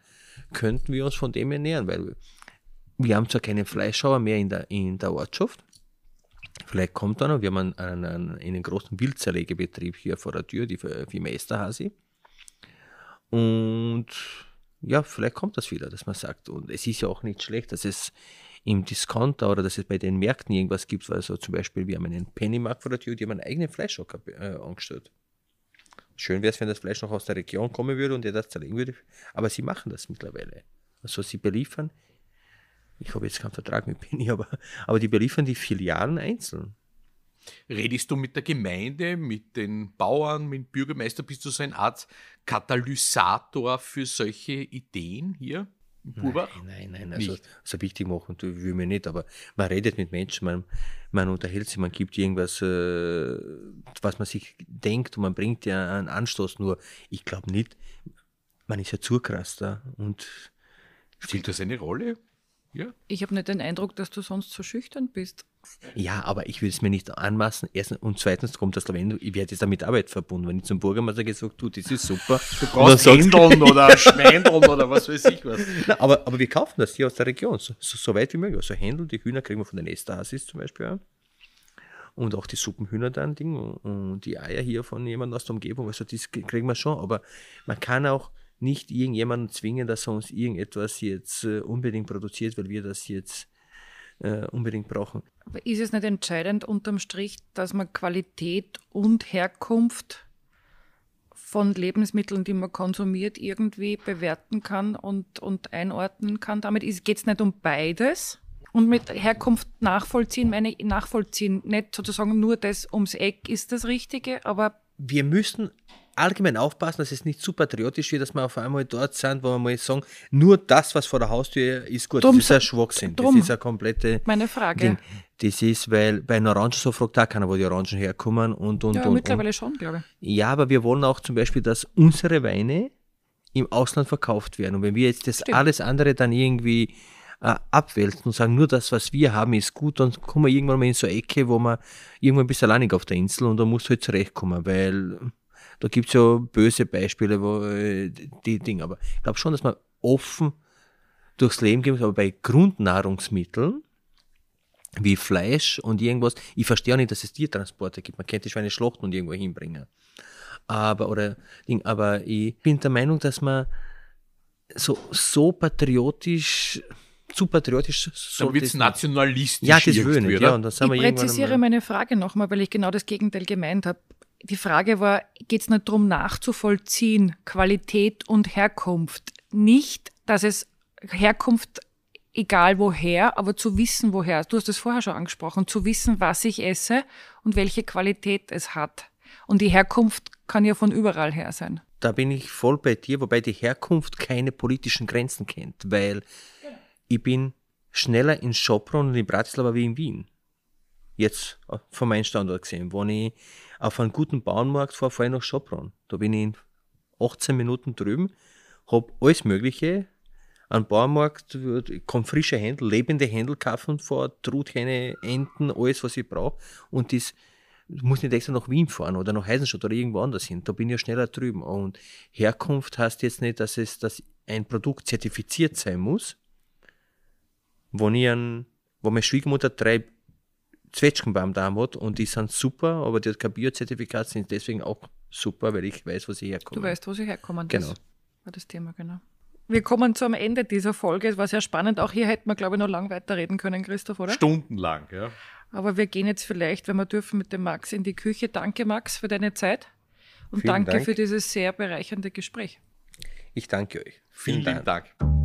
könnten wir uns von dem ernähren, weil wir haben zwar keinen Fleischhauer mehr in der, in der Ortschaft, vielleicht kommt da noch, wir haben einen, einen, einen großen Wildzerlegebetrieb hier vor der Tür, die Firma Esterhasi, und ja, vielleicht kommt das wieder, dass man sagt, und es ist ja auch nicht schlecht, dass es im Discounter oder dass es bei den Märkten irgendwas gibt, weil so zum Beispiel, wir haben einen Pennymarkt vor der Tür, die haben einen eigenen Fleischhocker äh, angestellt. Schön wäre es, wenn das Fleisch noch aus der Region kommen würde und ihr das zerlegen würde, aber sie machen das mittlerweile. Also sie beliefern, ich habe jetzt keinen Vertrag mit Penny, aber, aber die beliefern die Filialen einzeln redest du mit der Gemeinde, mit den Bauern, mit dem Bürgermeister? Bist du so eine Art Katalysator für solche Ideen hier? in Burbach? Nein, nein, nein. Also, so wichtig machen ich mir nicht, aber man redet mit Menschen, man, man unterhält sich, man gibt irgendwas, äh, was man sich denkt und man bringt ja einen Anstoß. Nur, ich glaube nicht, man ist ja zu Zurkraster und. Spielt das eine Rolle? Ja. Ich habe nicht den Eindruck, dass du sonst so schüchtern bist. Ja, aber ich will es mir nicht anmaßen. Erstens und zweitens kommt das Lavendel, ich werde jetzt damit Arbeit verbunden. Wenn ich zum Bürgermeister gesagt du, das ist super. Du brauchst Händeln oder Schmeindeln oder was weiß ich was. Na, aber, aber wir kaufen das hier aus der Region, so, so, weit wie möglich. Also Händel, die Hühner kriegen wir von den Estasis zum Beispiel an. Und auch die Suppenhühner dann, Ding, und die Eier hier von jemandem aus der Umgebung. Also das kriegen wir schon, aber man kann auch nicht irgendjemanden zwingen, dass er uns irgendetwas jetzt äh, unbedingt produziert, weil wir das jetzt äh, unbedingt brauchen. Aber ist es nicht entscheidend unterm Strich, dass man Qualität und Herkunft von Lebensmitteln, die man konsumiert, irgendwie bewerten kann und, und einordnen kann? Damit geht es nicht um beides. Und mit Herkunft nachvollziehen, meine ich nachvollziehen, nicht sozusagen nur das ums Eck ist das Richtige, aber. Wir müssen allgemein aufpassen, dass es nicht zu patriotisch wird, dass wir auf einmal dort sind, wo wir mal sagen, nur das, was vor der Haustür ist, gut, drum, das ist ein Schwachsinn. Drum, das ist eine komplette. Meine Frage. Ding. Das ist, weil bei den Orangen so fragt auch keiner, wo die Orangen herkommen und und ja, und. mittlerweile und. schon, glaube ich. Ja, aber wir wollen auch zum Beispiel, dass unsere Weine im Ausland verkauft werden. Und wenn wir jetzt das Stimmt. alles andere dann irgendwie äh, abwälzen und sagen, nur das, was wir haben, ist gut, dann kommen wir irgendwann mal in so eine Ecke, wo man irgendwann ein bisschen alleinig auf der Insel und da musst du halt zurechtkommen, weil da gibt es ja böse Beispiele, wo äh, die Dinge. Aber ich glaube schon, dass man offen durchs Leben gehen muss. Aber bei Grundnahrungsmitteln, wie Fleisch und irgendwas, ich verstehe auch nicht, dass es Tiertransporte gibt. Man könnte Schweine schlachten und irgendwo hinbringen. Aber, oder, aber ich bin der Meinung, dass man so, so patriotisch zu patriotisch. so wird es nationalistisch. Ja, das will Ja, und dann sind ich wir präzisiere meine Frage nochmal, weil ich genau das Gegenteil gemeint habe die Frage war, geht es nicht darum nachzuvollziehen, Qualität und Herkunft. Nicht, dass es Herkunft, egal woher, aber zu wissen, woher. Du hast es vorher schon angesprochen, zu wissen, was ich esse und welche Qualität es hat. Und die Herkunft kann ja von überall her sein. Da bin ich voll bei dir, wobei die Herkunft keine politischen Grenzen kennt, weil ich bin schneller in Schopron und in Bratislava wie in Wien. Jetzt äh, von meinem Standort gesehen, wo ich auf einen guten Bauernmarkt fahre, fahre ich nach Schopron. Da bin ich in 18 Minuten drüben, habe alles Mögliche. An Bauernmarkt kann frische Händel, lebende Händel kaufen, vor Truthähne, Enten, alles, was ich brauche. Und das muss nicht extra nach Wien fahren oder nach Heisenstadt oder irgendwo anders hin. Da bin ich ja schneller drüben. Und Herkunft heißt jetzt nicht, dass, es, dass ein Produkt zertifiziert sein muss. Wenn, ich ein, wenn meine Schwiegermutter drei Zwetschgenbaum-Damot und die sind super, aber die hat kein Biozertifikat, sind deswegen auch super, weil ich weiß, wo sie herkommen. Du weißt, wo sie herkommen. Das genau. war das Thema, genau. Wir kommen zum Ende dieser Folge. Es war sehr spannend. Auch hier hätten wir, glaube ich, noch lang weiterreden können, Christoph, oder? Stundenlang, ja. Aber wir gehen jetzt vielleicht, wenn wir dürfen, mit dem Max in die Küche. Danke, Max, für deine Zeit. Und Vielen danke Dank. für dieses sehr bereichernde Gespräch. Ich danke euch. Vielen, Vielen Dank. Dank.